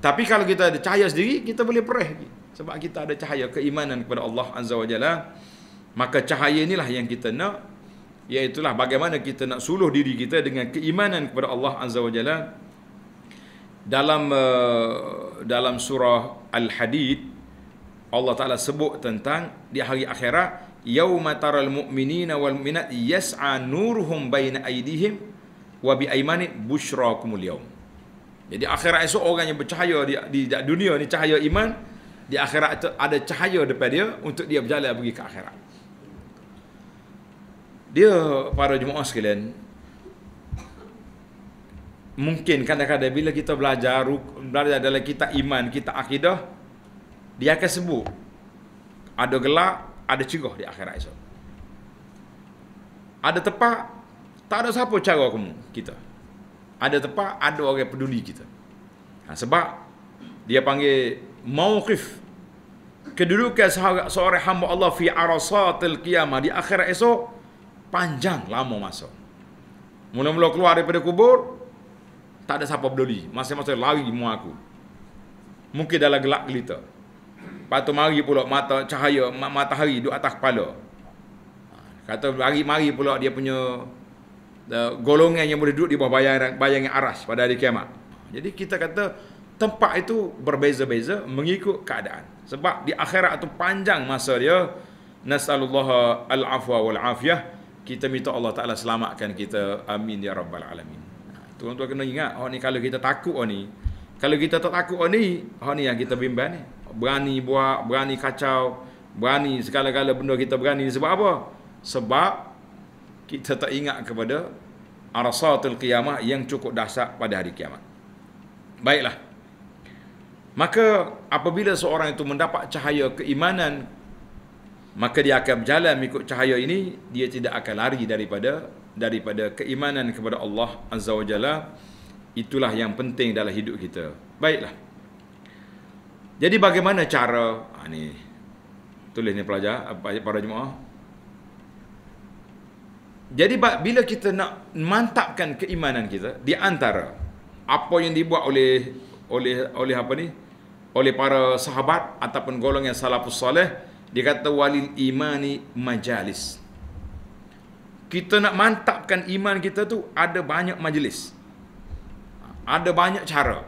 Tapi kalau kita ada cahaya sendiri, kita boleh perih. Sebab kita ada cahaya keimanan kepada Allah Azza wa Jalla. Maka cahaya inilah yang kita nak Iaitulah bagaimana kita nak suluh diri kita dengan keimanan kepada Allah Azza wa Jalla dalam eh, dalam surah Al-Hadid Allah Taala sebut tentang di hari akhirat yauma taral mu'minina wal mu'minat yas'a nuruhum baina aydihim wa bi aymani bushrakumul yaum jadi akhirat esok orang yang bercahaya di, di, di dunia ni cahaya iman di akhirat itu ada cahaya depan dia untuk dia berjalan pergi ke akhirat dia para jemaah sekalian mungkin kadang-kadang bila kita belajar belajar dalam kitab iman, kita akidah dia akan sebut ada gelak, ada cegah di akhirat esok. Ada tepat, tak ada siapa cara kamu, kita. Ada tepat, ada orang peduli kita. Ha, sebab dia panggil mawqif. Kedudukan seorang, seorang hamba Allah fi arasatil qiyamah di akhirat esok, panjang lama masuk, Mula-mula keluar daripada kubur, tak ada siapa peduli. Masih-masih lari mua aku. Mungkin dalam gelap gelita. Lepas tu mari pula mata cahaya matahari duduk atas kepala. Kata mari-mari pula dia punya uh, golongan yang boleh duduk di bawah bayangan, bayangan aras pada hari kiamat. Jadi kita kata tempat itu berbeza-beza mengikut keadaan. Sebab di akhirat itu panjang masa dia. Nasalullah al-afwa wal-afiyah kita minta Allah Ta'ala selamatkan kita. Amin ya Rabbal Alamin. Ha, tuan-tuan kena ingat, oh ni kalau kita takut oh ni, kalau kita tak takut oh ni, oh ni yang kita bimbang ni. Berani buat, berani kacau, berani segala-gala benda kita berani. Sebab apa? Sebab kita tak ingat kepada arasatul qiyamah yang cukup dahsyat pada hari kiamat. Baiklah. Maka apabila seorang itu mendapat cahaya keimanan maka dia akan berjalan mengikut cahaya ini dia tidak akan lari daripada daripada keimanan kepada Allah Azza wa Jalla itulah yang penting dalam hidup kita baiklah jadi bagaimana cara ha, ni tulis ni pelajar para jemaah jadi bila kita nak mantapkan keimanan kita di antara apa yang dibuat oleh oleh oleh apa ni oleh para sahabat ataupun golongan salafus soleh dia kata walil imani majalis. Kita nak mantapkan iman kita tu ada banyak majlis. Ada banyak cara.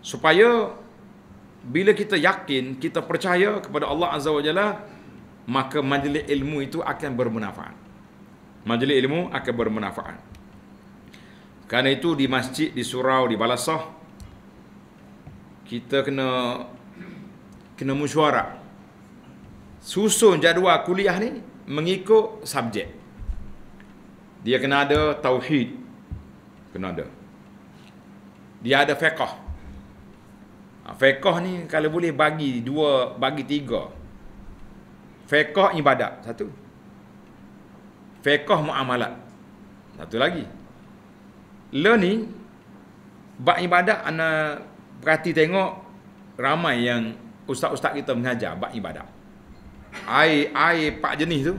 Supaya bila kita yakin, kita percaya kepada Allah Azza wa Jalla, maka majlis ilmu itu akan bermanfaat. Majlis ilmu akan bermanfaat. Karena itu di masjid, di surau, di balasah, kita kena kena musyawarah susun jadual kuliah ni mengikut subjek. Dia kena ada tauhid. Kena ada. Dia ada fiqh. Ha, fiqh ni kalau boleh bagi dua, bagi tiga. Fiqh ibadat satu. Fiqh muamalat. Satu lagi. Learning bab ibadat ana perhati tengok ramai yang ustaz-ustaz kita mengajar bab ibadat air air pak jenis tu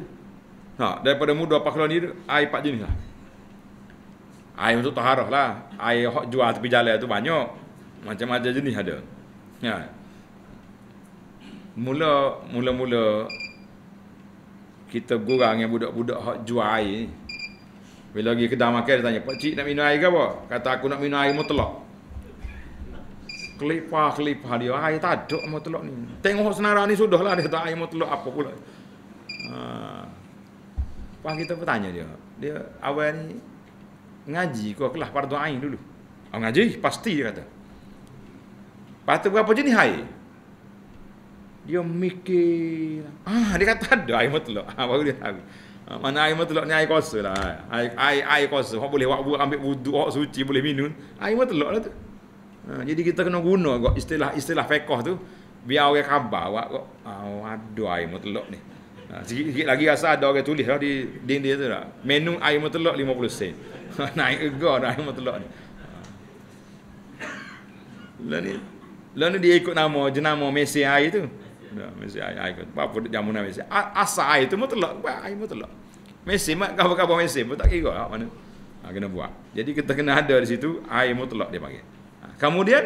ha daripada muda pakhlah ni air pak jenis lah air untuk taharah lah air hok jual tepi jalan tu banyak macam-macam jenis ada ha mula mula-mula kita gurang yang budak-budak hok jual air bila lagi kedai makan dia tanya pak cik nak minum air ke apa kata aku nak minum air mutlak kelipah kelipah ha, dia ayat ah, tak mau telok ni tengok senarai ni sudah lah dia tak ayat mau telok apa pula ha uh, kita bertanya dia dia awal ni ngaji kau kelas pada ain dulu oh, ngaji pasti dia kata patu berapa jenis ai dia mikir ah dia kata ada ayat mau telok ha dia tahu ha, mana air matlok ni air kosa lah. Air, air, air kosa. Orang boleh buat buat ambil wuduk, orang suci boleh minum. Air matlok lah tu. Ha, jadi kita kena guna kot istilah-istilah fekoh tu. Biar orang khabar. Wak, wak. Oh, aduh air mutelok ni. Ha, sikit, sikit lagi rasa ada orang tulis lah di dinding tu lah. Menu air mutelok 50 sen. Ha, naik egor air mutelok ni. Ha. Lalu ni, lalu dia ikut nama jenama Mesir air tu. Ya, Mesir air, air kata. Apa jamu nama Mesir? Asal air tu mutelok. Buat air mutelok. Mesir mak, kabar-kabar Mesir pun tak kira lah mana. Ha, kena buat. Jadi kita kena ada di situ air mutelok dia panggil. Kemudian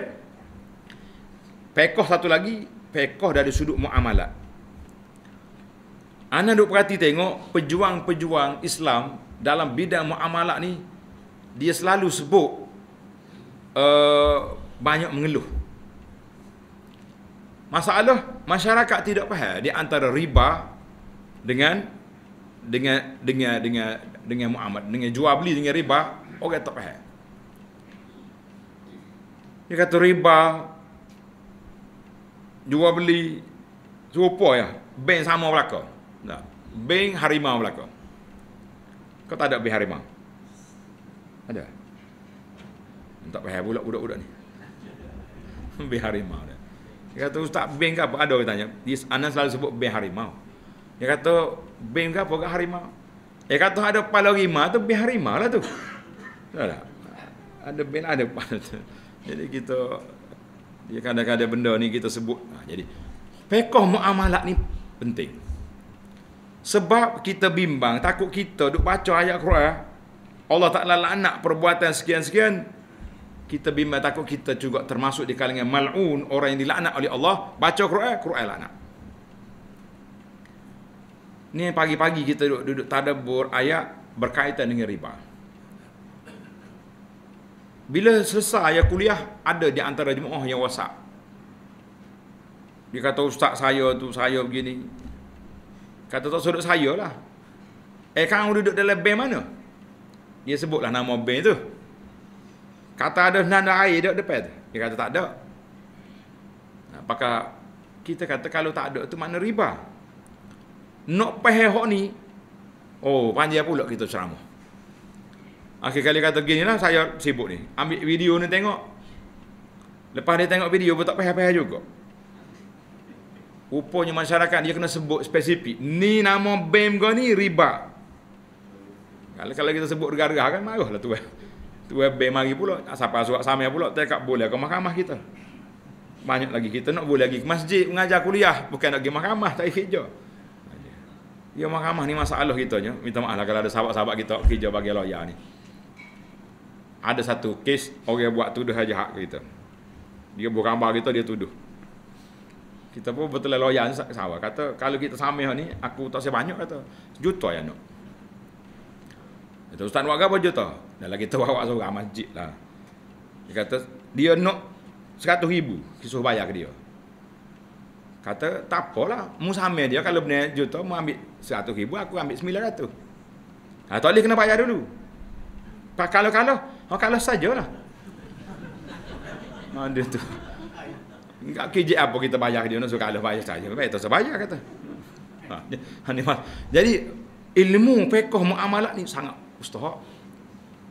pekoh satu lagi, pekoh dari sudut muamalat. Anda duk perhati tengok pejuang-pejuang Islam dalam bidang muamalat ni dia selalu sebut uh, banyak mengeluh. Masalah masyarakat tidak faham di antara riba dengan dengan dengan dengan dengan muamalat, dengan jual beli dengan riba, orang tak faham. Dia kata riba jual beli serupa ya. Bank sama belaka. Tak. Bank harimau belaka. Kau tak ada bank harimau. Ada. Tak payah pula budak-budak ni. bank harimau dia. Dia kata ustaz bank ke apa? Ada orang tanya. Dia anak selalu sebut bank harimau. Dia kata bank ke apa ke harimau? Dia kata ada pala rimau tu bank harimau lah tu. Tak ada. Ada bank ada pala tu. Jadi kita dia kan kadang-kadang benda ni kita sebut. Ha, jadi fiqh muamalat ni penting. Sebab kita bimbang, takut kita duk baca ayat Quran, Allah Taala laknat perbuatan sekian-sekian, kita bimbang takut kita juga termasuk di kalangan mal'un, orang yang dilaknat oleh Allah, baca Quran, Quran laknat. Ni pagi-pagi kita duduk, duduk tadabbur ayat berkaitan dengan riba. Bila selesai ayah kuliah, ada di antara jemaah yang WhatsApp. Dia kata, ustaz saya tu, saya begini. Kata, tak sudut saya lah. Eh, kan duduk dalam bank mana? Dia sebutlah nama bank tu. Kata ada nanda air dekat depan tu. Dia kata tak ada. Nah, pakar kita kata kalau tak ada tu mana riba. Nak pahal hok ni. Oh, panjang pula kita ceramah. Akhir kali kata gini lah saya sibuk ni Ambil video ni tengok Lepas dia tengok video pun tak payah-payah juga Rupanya masyarakat dia kena sebut spesifik Ni nama BEM kau ni riba Kalau kalau kita sebut gara-gara kan marah lah tu eh Tu eh BEM lagi pula Siapa suat samia pula Tak boleh ke mahkamah kita Banyak lagi kita nak boleh lagi ke masjid Mengajar kuliah Bukan nak pergi mahkamah Tak kerja Ya mahkamah ni masalah kita je Minta maaf lah kalau ada sahabat-sahabat kita Kerja bagi loya ni ada satu kes orang buat tuduh aja hak kita. Dia bergambar kita dia tuduh. Kita pun betul lah loyal sawah. Kata kalau kita samih ni aku tak saya banyak kata. Juta ya nak. Kata Ustaz Wak apa juta? Dah lagi tahu awak seorang masjid lah. Dia kata dia nak seratus ribu. Kisuh bayar ke dia. Kata tak apalah. Mu samih dia kalau benar juta mu ambil seratus ribu aku ambil sembilan ratus. Ha, tak boleh kena bayar dulu. Kalau-kalau Oh, kalau sajalah. Mana tu? Enggak kejik apa kita bayar dia, nak suka kalau bayar saja. Baik tu sebaya kata. Ha, ha ni, Jadi ilmu fiqh muamalat ni sangat mustahak.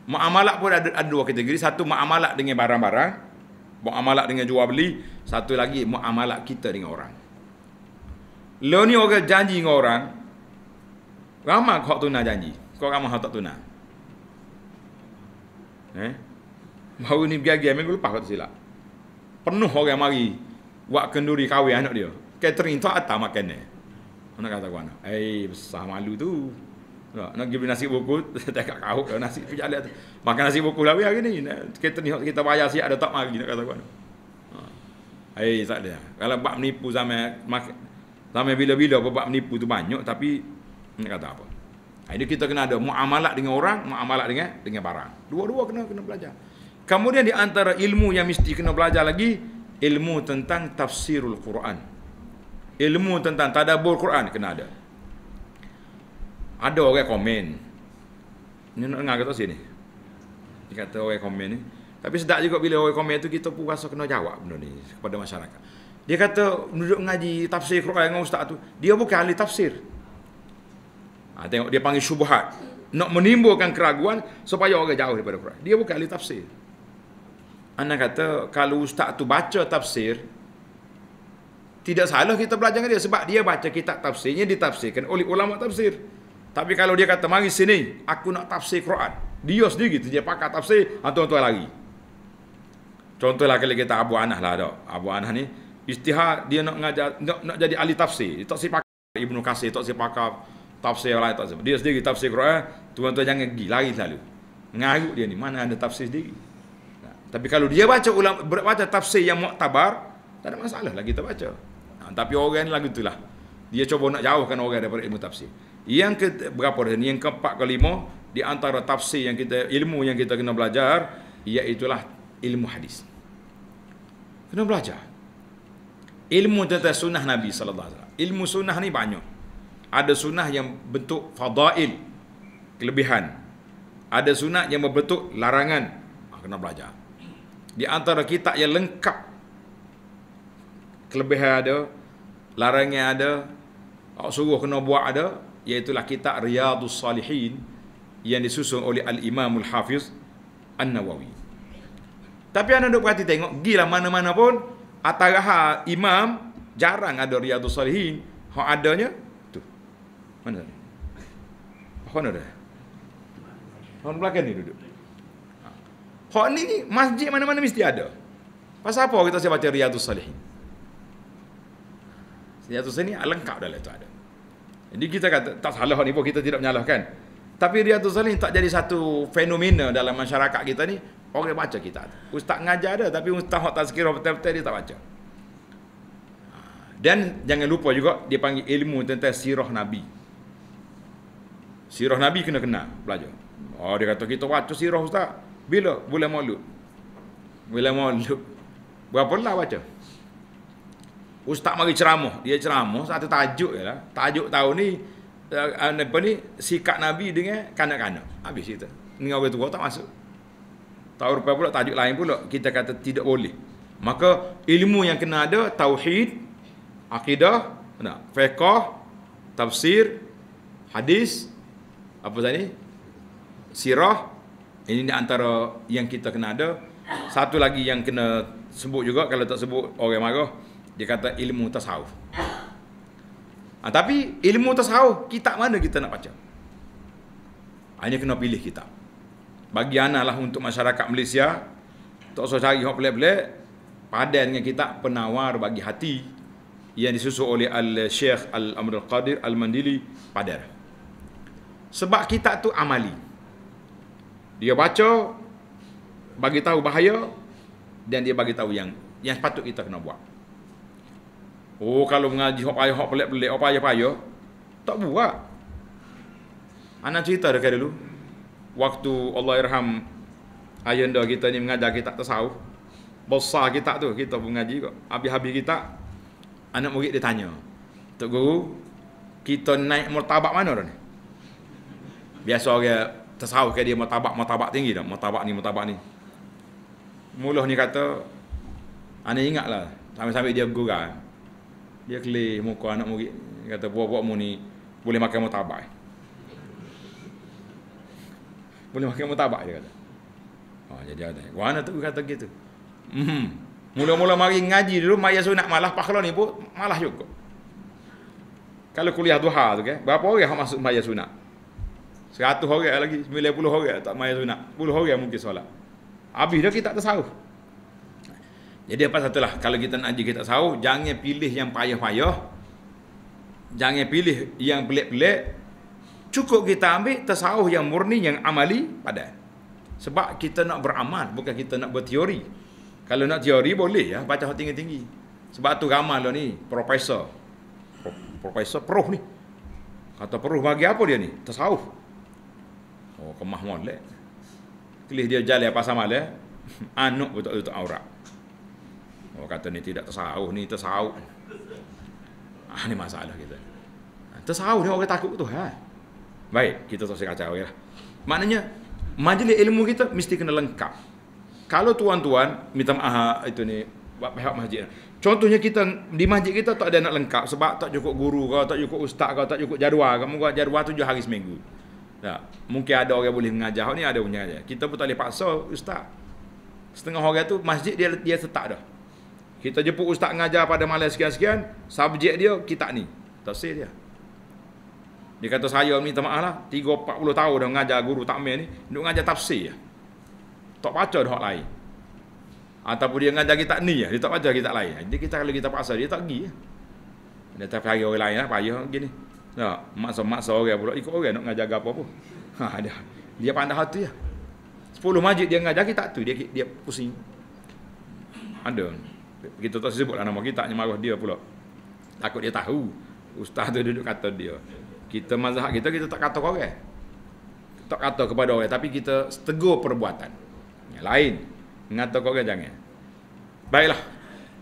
Muamalat pun ada, ada dua kategori. Satu muamalat dengan barang-barang, muamalat dengan jual beli, satu lagi muamalat kita dengan orang. Lo ni orang janji dengan orang. Ramai kau tunai janji. Kau ramai kau tak tunai. Eh? Baru ni pergi-pergi, minggu lepas kata silap. Penuh orang mari buat kenduri kahwin anak dia. Catering tu atas makan ni. Anak kata aku anak, eh besar malu tu. Nak pergi nasi buku, tak kat kahut lah nasi tu tu. Makan nasi buku lah hari ni. Catering nah, kita bayar siap ada tak mari, nak kata aku anak. Ha. Eh tak ada. Kalau buat menipu zaman, zaman bila-bila buat menipu tu banyak tapi nak kata apa. Ha, ini kita kena ada muamalat dengan orang, muamalat dengan dengan barang. Dua-dua kena kena belajar. Kemudian di antara ilmu yang mesti kena belajar lagi, ilmu tentang tafsirul Quran. Ilmu tentang tadabbur Quran kena ada. Ada orang komen. Ni nak dengar kata sini. Dia kata orang komen ni. Tapi sedap juga bila orang komen tu kita pun rasa kena jawab benda ni kepada masyarakat. Dia kata duduk ngaji tafsir Quran dengan ustaz tu, dia bukan ahli tafsir. Ha, tengok dia panggil syubhat. Nak menimbulkan keraguan supaya orang jauh daripada Quran. Dia bukan ahli tafsir. Anda kata kalau ustaz tu baca tafsir, tidak salah kita belajar dengan dia. Sebab dia baca kitab tafsirnya ditafsirkan oleh ulama tafsir. Tapi kalau dia kata, mari sini, aku nak tafsir Quran. Dia sendiri tu dia pakar tafsir, ha, tuan-tuan lagi. Contohlah kalau kita Abu Anah lah dok. Abu Anah ni istihad dia nak ngajar nak, nak jadi ahli tafsir. Dia tak sempat Ibnu Kasir tak sempat tafsir lain tak Dia sendiri tafsir Quran, tuan-tuan jangan pergi lari selalu. Mengarut dia ni, mana ada tafsir sendiri. Nah, tapi kalau dia baca ulama baca tafsir yang muktabar, tak ada masalah lagi kita baca. Nah, tapi orang ni lagu itulah. Dia cuba nak jauhkan orang daripada ilmu tafsir. Yang ke berapa dah ni? Yang keempat ke lima di antara tafsir yang kita ilmu yang kita kena belajar iaitu ilmu hadis. Kena belajar. Ilmu tentang sunnah Nabi sallallahu alaihi wasallam. Ilmu sunnah ni banyak ada sunnah yang bentuk fadail kelebihan ada sunnah yang berbentuk larangan ah, kena belajar di antara kitab yang lengkap kelebihan ada larangan ada Oh, suruh kena buat ada iaitu kitab Riyadhus Salihin yang disusun oleh al Imamul Al-Hafiz An-Nawawi. Tapi anda duk perhati tengok, gila mana-mana pun atarah imam jarang ada Riyadhus Salihin. Hak adanya mana tadi? Pohon dah. Pohon belakang ni duduk. Pohon ha. ni ni masjid mana-mana mesti ada. Pasal apa kita saya baca Riyadus Salihin? Riyadus Salihin ni lengkap dah lah tu ada. Jadi kita kata tak salah ni pun kita tidak menyalahkan. Tapi Riyadus Salihin tak jadi satu fenomena dalam masyarakat kita ni. Orang baca kita. Ustaz ngajar ada, tapi ustaz hak tak sekiranya betul-betul dia tak baca. Ha. Dan jangan lupa juga dia panggil ilmu tentang sirah Nabi. Sirah Nabi kena kenal belajar. Oh dia kata kita baca sirah ustaz. Bila? Bulan Maulud. Bulan Maulud. Berapa lah baca? Ustaz mari ceramah. Dia ceramah satu tajuk je lah. Tajuk tahun ni eh, eh, apa ni sikap Nabi dengan kanak-kanak. Habis cerita. Dengan orang tua tak masuk. Tahu rupa pula tajuk lain pula kita kata tidak boleh. Maka ilmu yang kena ada tauhid, akidah, nah, fiqh, tafsir, hadis, apa tadi sirah ini antara yang kita kena ada satu lagi yang kena sebut juga kalau tak sebut orang marah dia kata ilmu tasawuf ha, tapi ilmu tasawuf kitab mana kita nak baca hanya ah, kena pilih kitab bagi anak lah untuk masyarakat Malaysia tak usah cari hak pelik-pelik padan dengan kitab penawar bagi hati yang disusul oleh Al-Syeikh Al-Amrul Qadir Al-Mandili padan sebab kita tu amali dia baca bagi tahu bahaya dan dia bagi tahu yang yang patut kita kena buat oh kalau mengaji hok ayah hok pelik-pelik apa ayah payah tak buat Anak cerita dekat dulu Waktu Allah Irham Ayanda kita ni mengajar kita tersawuf Besar kita tu Kita pun ngaji kok Habis-habis kita Anak murid dia tanya Tok Guru Kita naik mertabak mana dah ni biasa orang tersawuh ke dia matabak matabak tinggi dah matabak ni matabak ni muluh ni kata ana ingatlah sampai-sampai dia gurau dia kelih muka anak murid kata buat-buat mu ni boleh makan matabak boleh makan matabak dia kata oh jadi ada wana tu kata gitu hmm Mula-mula mari ngaji dulu, maya sunat malah, pakhlo ni pun malah juga. Kalau kuliah duha tu kan, berapa orang yang masuk maya sunat? Seratus orang lagi, sembilan puluh orang tak mai sunat. Puluh orang mungkin solat. Habis dah kita tak tersahuh. Jadi apa satu lah kalau kita nak kita tersahuh, jangan pilih yang payah-payah. Jangan pilih yang pelik-pelik. Cukup kita ambil tersahuh yang murni, yang amali pada. Sebab kita nak beramal, bukan kita nak berteori. Kalau nak teori boleh ya, baca hal tinggi-tinggi. Sebab tu ramal lah ni, profesor. Profesor peruh ni. Kata peruh bagi apa dia ni? Tersahuh. Oh, kemah molek. Eh? Kelih dia jalan apa sama dia. Eh? Anuk betul tutup aurat. Oh, kata ni tidak tersahuh ni, tersahuh. Ah, ni masalah kita. Ah, tersahuh dia orang takut tu. Ha? Eh? Baik, kita tak kacau. ya. Maknanya, majlis ilmu kita mesti kena lengkap. Kalau tuan-tuan minta maaf ah, itu ni, buat pihak masjid. Contohnya kita di masjid kita tak ada nak lengkap sebab tak cukup guru kau, tak cukup ustaz kau, tak cukup jadual. Kamu buat jadual tujuh hari seminggu. Tak. Mungkin ada orang boleh mengajar ni ada punya aja. Kita pun tak boleh paksa ustaz. Setengah orang tu masjid dia dia tetap dah. Kita jemput ustaz mengajar pada malam sekian-sekian, subjek dia kita ni. Tak dia. Dia kata saya ni minta maaf lah 3-40 tahun dah mengajar guru takmir ni Duduk mengajar tafsir ya. Tak baca dah lain Ataupun dia mengajar kita ni ya. Dia tak baca kita lain Jadi kita kalau kita paksa dia tak pergi ya. Dia tak pergi orang lain lah Payah gini Ya, maksa-maksa orang pula ikut orang nak ngajar apa pun. Ha dia. Dia pandai hati ya. Lah. 10 majlis dia ngajar kita tu dia dia pusing. Ada. Kita tak sebutlah nama kita tak dia pula. Takut dia tahu. Ustaz tu duduk kata dia. Kita mazhab kita kita tak kata orang. Tak kata kepada orang tapi kita tegur perbuatan. Yang lain mengata kau orang jangan. Baiklah.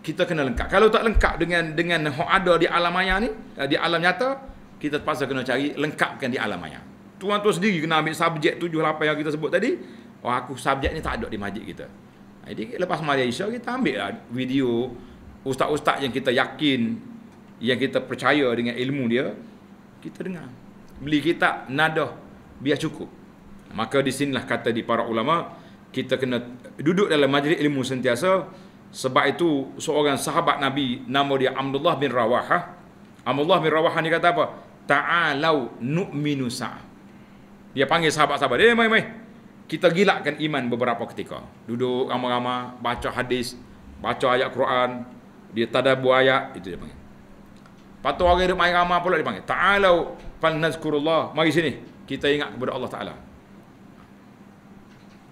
Kita kena lengkap. Kalau tak lengkap dengan dengan hak ada di alam maya ni, eh, di alam nyata, kita terpaksa kena cari lengkapkan di alam maya. Tuan tu sendiri kena ambil subjek tujuh 8 yang kita sebut tadi. Oh aku subjek ni tak ada di masjid kita. Ha, jadi lepas maghrib isya kita ambil lah video ustaz-ustaz yang kita yakin yang kita percaya dengan ilmu dia kita dengar. Beli kita nadah biar cukup. Maka di sinilah kata di para ulama kita kena duduk dalam majlis ilmu sentiasa sebab itu seorang sahabat Nabi nama dia Abdullah bin Rawahah Abdullah bin Rawahah ni kata apa? Ta'alau nu'minu sa'ah. Dia panggil sahabat-sahabat. Eh, mai, mai. Kita gilakkan iman beberapa ketika. Duduk ramai-ramai, baca hadis, baca ayat Quran, dia tadabbur ayat, itu dia panggil. Patut orang hidup main ramai pula dia panggil. Ta'alau fal nazkurullah. Mari sini. Kita ingat kepada Allah Ta'ala.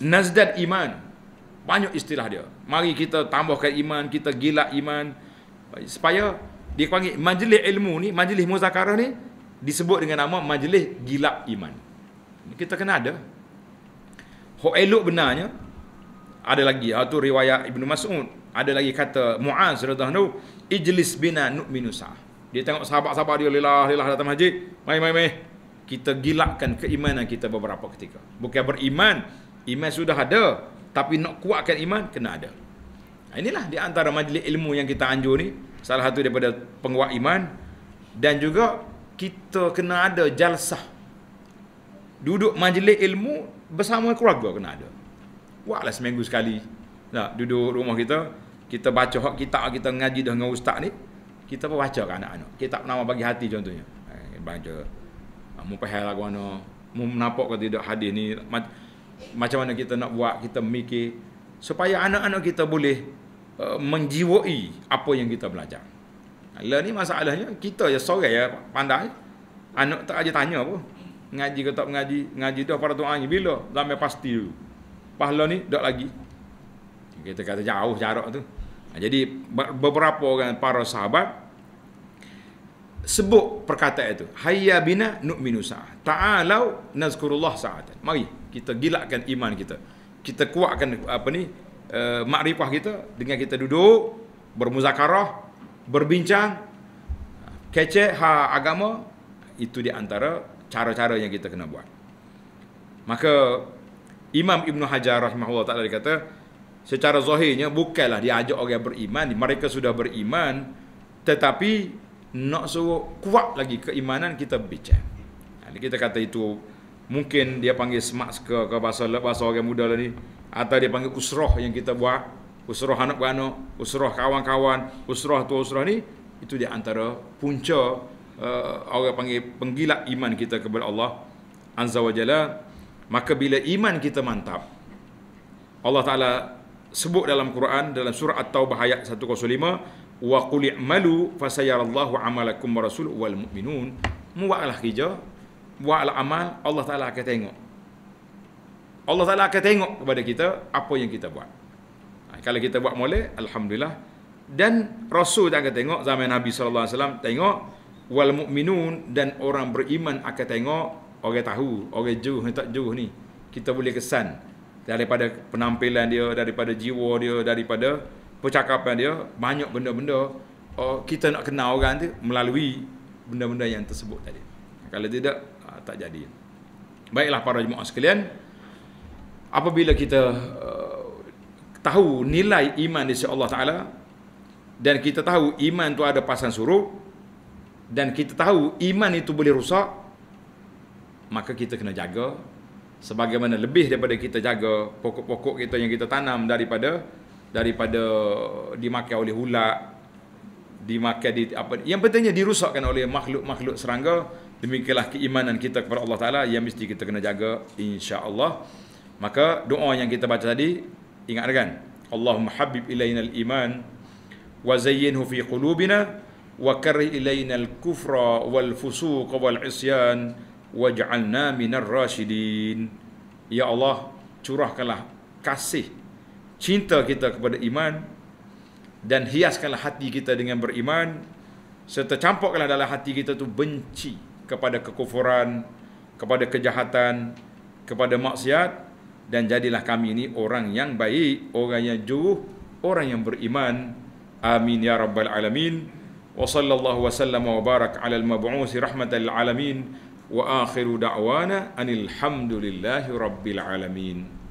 Nazdad iman. Banyak istilah dia. Mari kita tambahkan iman, kita gilak iman. Supaya dia panggil majlis ilmu ni, majlis muzakarah ni disebut dengan nama majlis gilap iman. Kita kena ada. Hok elok benarnya ada lagi. Ha tu riwayat Ibn Mas'ud. Ada lagi kata Muaz radhiyallahu anhu, ijlis bina nu'minu sah. Dia tengok sahabat-sahabat dia lillah lillah datang masjid. Mai mai mai. Kita gilakkan keimanan kita beberapa ketika. Bukan beriman, iman sudah ada tapi nak kuatkan iman kena ada. Ha, inilah di antara majlis ilmu yang kita anjur ni Salah satu daripada penguat iman Dan juga kita kena ada jalsah Duduk majlis ilmu bersama keluarga kena ada Buatlah seminggu sekali nah, Duduk rumah kita Kita baca hak kitab kita ngaji dengan ustaz ni Kita pun baca ke anak-anak Kitab nama bagi hati contohnya eh, Baca ah, Mumpahal lagu mana Mumpahal ke tidak hadis ni Macam mana kita nak buat kita mikir Supaya anak-anak kita boleh Uh, menjiwai apa yang kita belajar. Lah ni masalahnya kita je sorang ya pandai. Anak tak aja tanya apa. Ngaji ke tak mengaji, ngaji tu para tuan ni bila? Sampai pasti dulu. Pahala ni dak lagi. Kita kata jauh jarak tu. Ha, jadi beberapa orang para sahabat sebut perkataan itu. Hayya bina nu'minu sa'ah. Ta'alau nazkurullah sa'atan. Mari kita gilakkan iman kita. Kita kuatkan apa ni? uh, makrifah kita dengan kita duduk bermuzakarah, berbincang, kecek ha agama itu di antara cara-cara yang kita kena buat. Maka Imam Ibn Hajar rahimahullah ta'ala kata secara zahirnya bukanlah diajak orang yang beriman mereka sudah beriman tetapi nak suruh kuat lagi keimanan kita bincang. Jadi ha, kita kata itu mungkin dia panggil smart ke, ke bahasa bahasa orang muda lah ni atau dia panggil usroh yang kita buat usroh anak beranak usroh kawan-kawan usroh tu usroh ni itu dia antara punca uh, orang panggil penggilak iman kita kepada Allah azza wajalla maka bila iman kita mantap Allah taala sebut dalam Quran dalam surah At-Taubah ayat 105 wa qul i'malu fasayarallahu amalakum wa rasuluhu wal mu'minun muwalah kerja buatlah amal Allah taala akan tengok Allah Ta'ala akan tengok kepada kita apa yang kita buat. Ha, kalau kita buat molek, Alhamdulillah. Dan Rasul tak akan tengok, zaman Nabi SAW tengok, wal mukminun dan orang beriman akan tengok, orang tahu, orang jauh, tak jauh ni. Kita boleh kesan daripada penampilan dia, daripada jiwa dia, daripada percakapan dia, banyak benda-benda Oh kita nak kenal orang tu melalui benda-benda yang tersebut tadi. Kalau tidak, ha, tak jadi. Baiklah para jemaah sekalian, apabila kita uh, tahu nilai iman di sisi Allah Taala dan kita tahu iman itu ada pasang suruh dan kita tahu iman itu boleh rusak maka kita kena jaga sebagaimana lebih daripada kita jaga pokok-pokok kita yang kita tanam daripada daripada dimakai oleh ulat dimakai di apa yang pentingnya dirusakkan oleh makhluk-makhluk serangga demikianlah keimanan kita kepada Allah Taala yang mesti kita kena jaga insya-Allah Maka doa yang kita baca tadi ingatkan Allahumma habib al iman wa zayyinhu fi qulubina wa karri al kufra wal fusuq wal isyan waj'alna minar rasyidin ya Allah curahkanlah kasih cinta kita kepada iman dan hiaskanlah hati kita dengan beriman serta campurkanlah dalam hati kita tu benci kepada kekufuran kepada kejahatan kepada maksiat dan jadilah kami ini orang yang baik, orang yang jujur, orang yang beriman. Amin ya rabbal alamin. Wa sallallahu wa sallam wa barak ala al-mab'usi rahmatal alamin wa akhiru da'wana anil hamdulillahi rabbil alamin.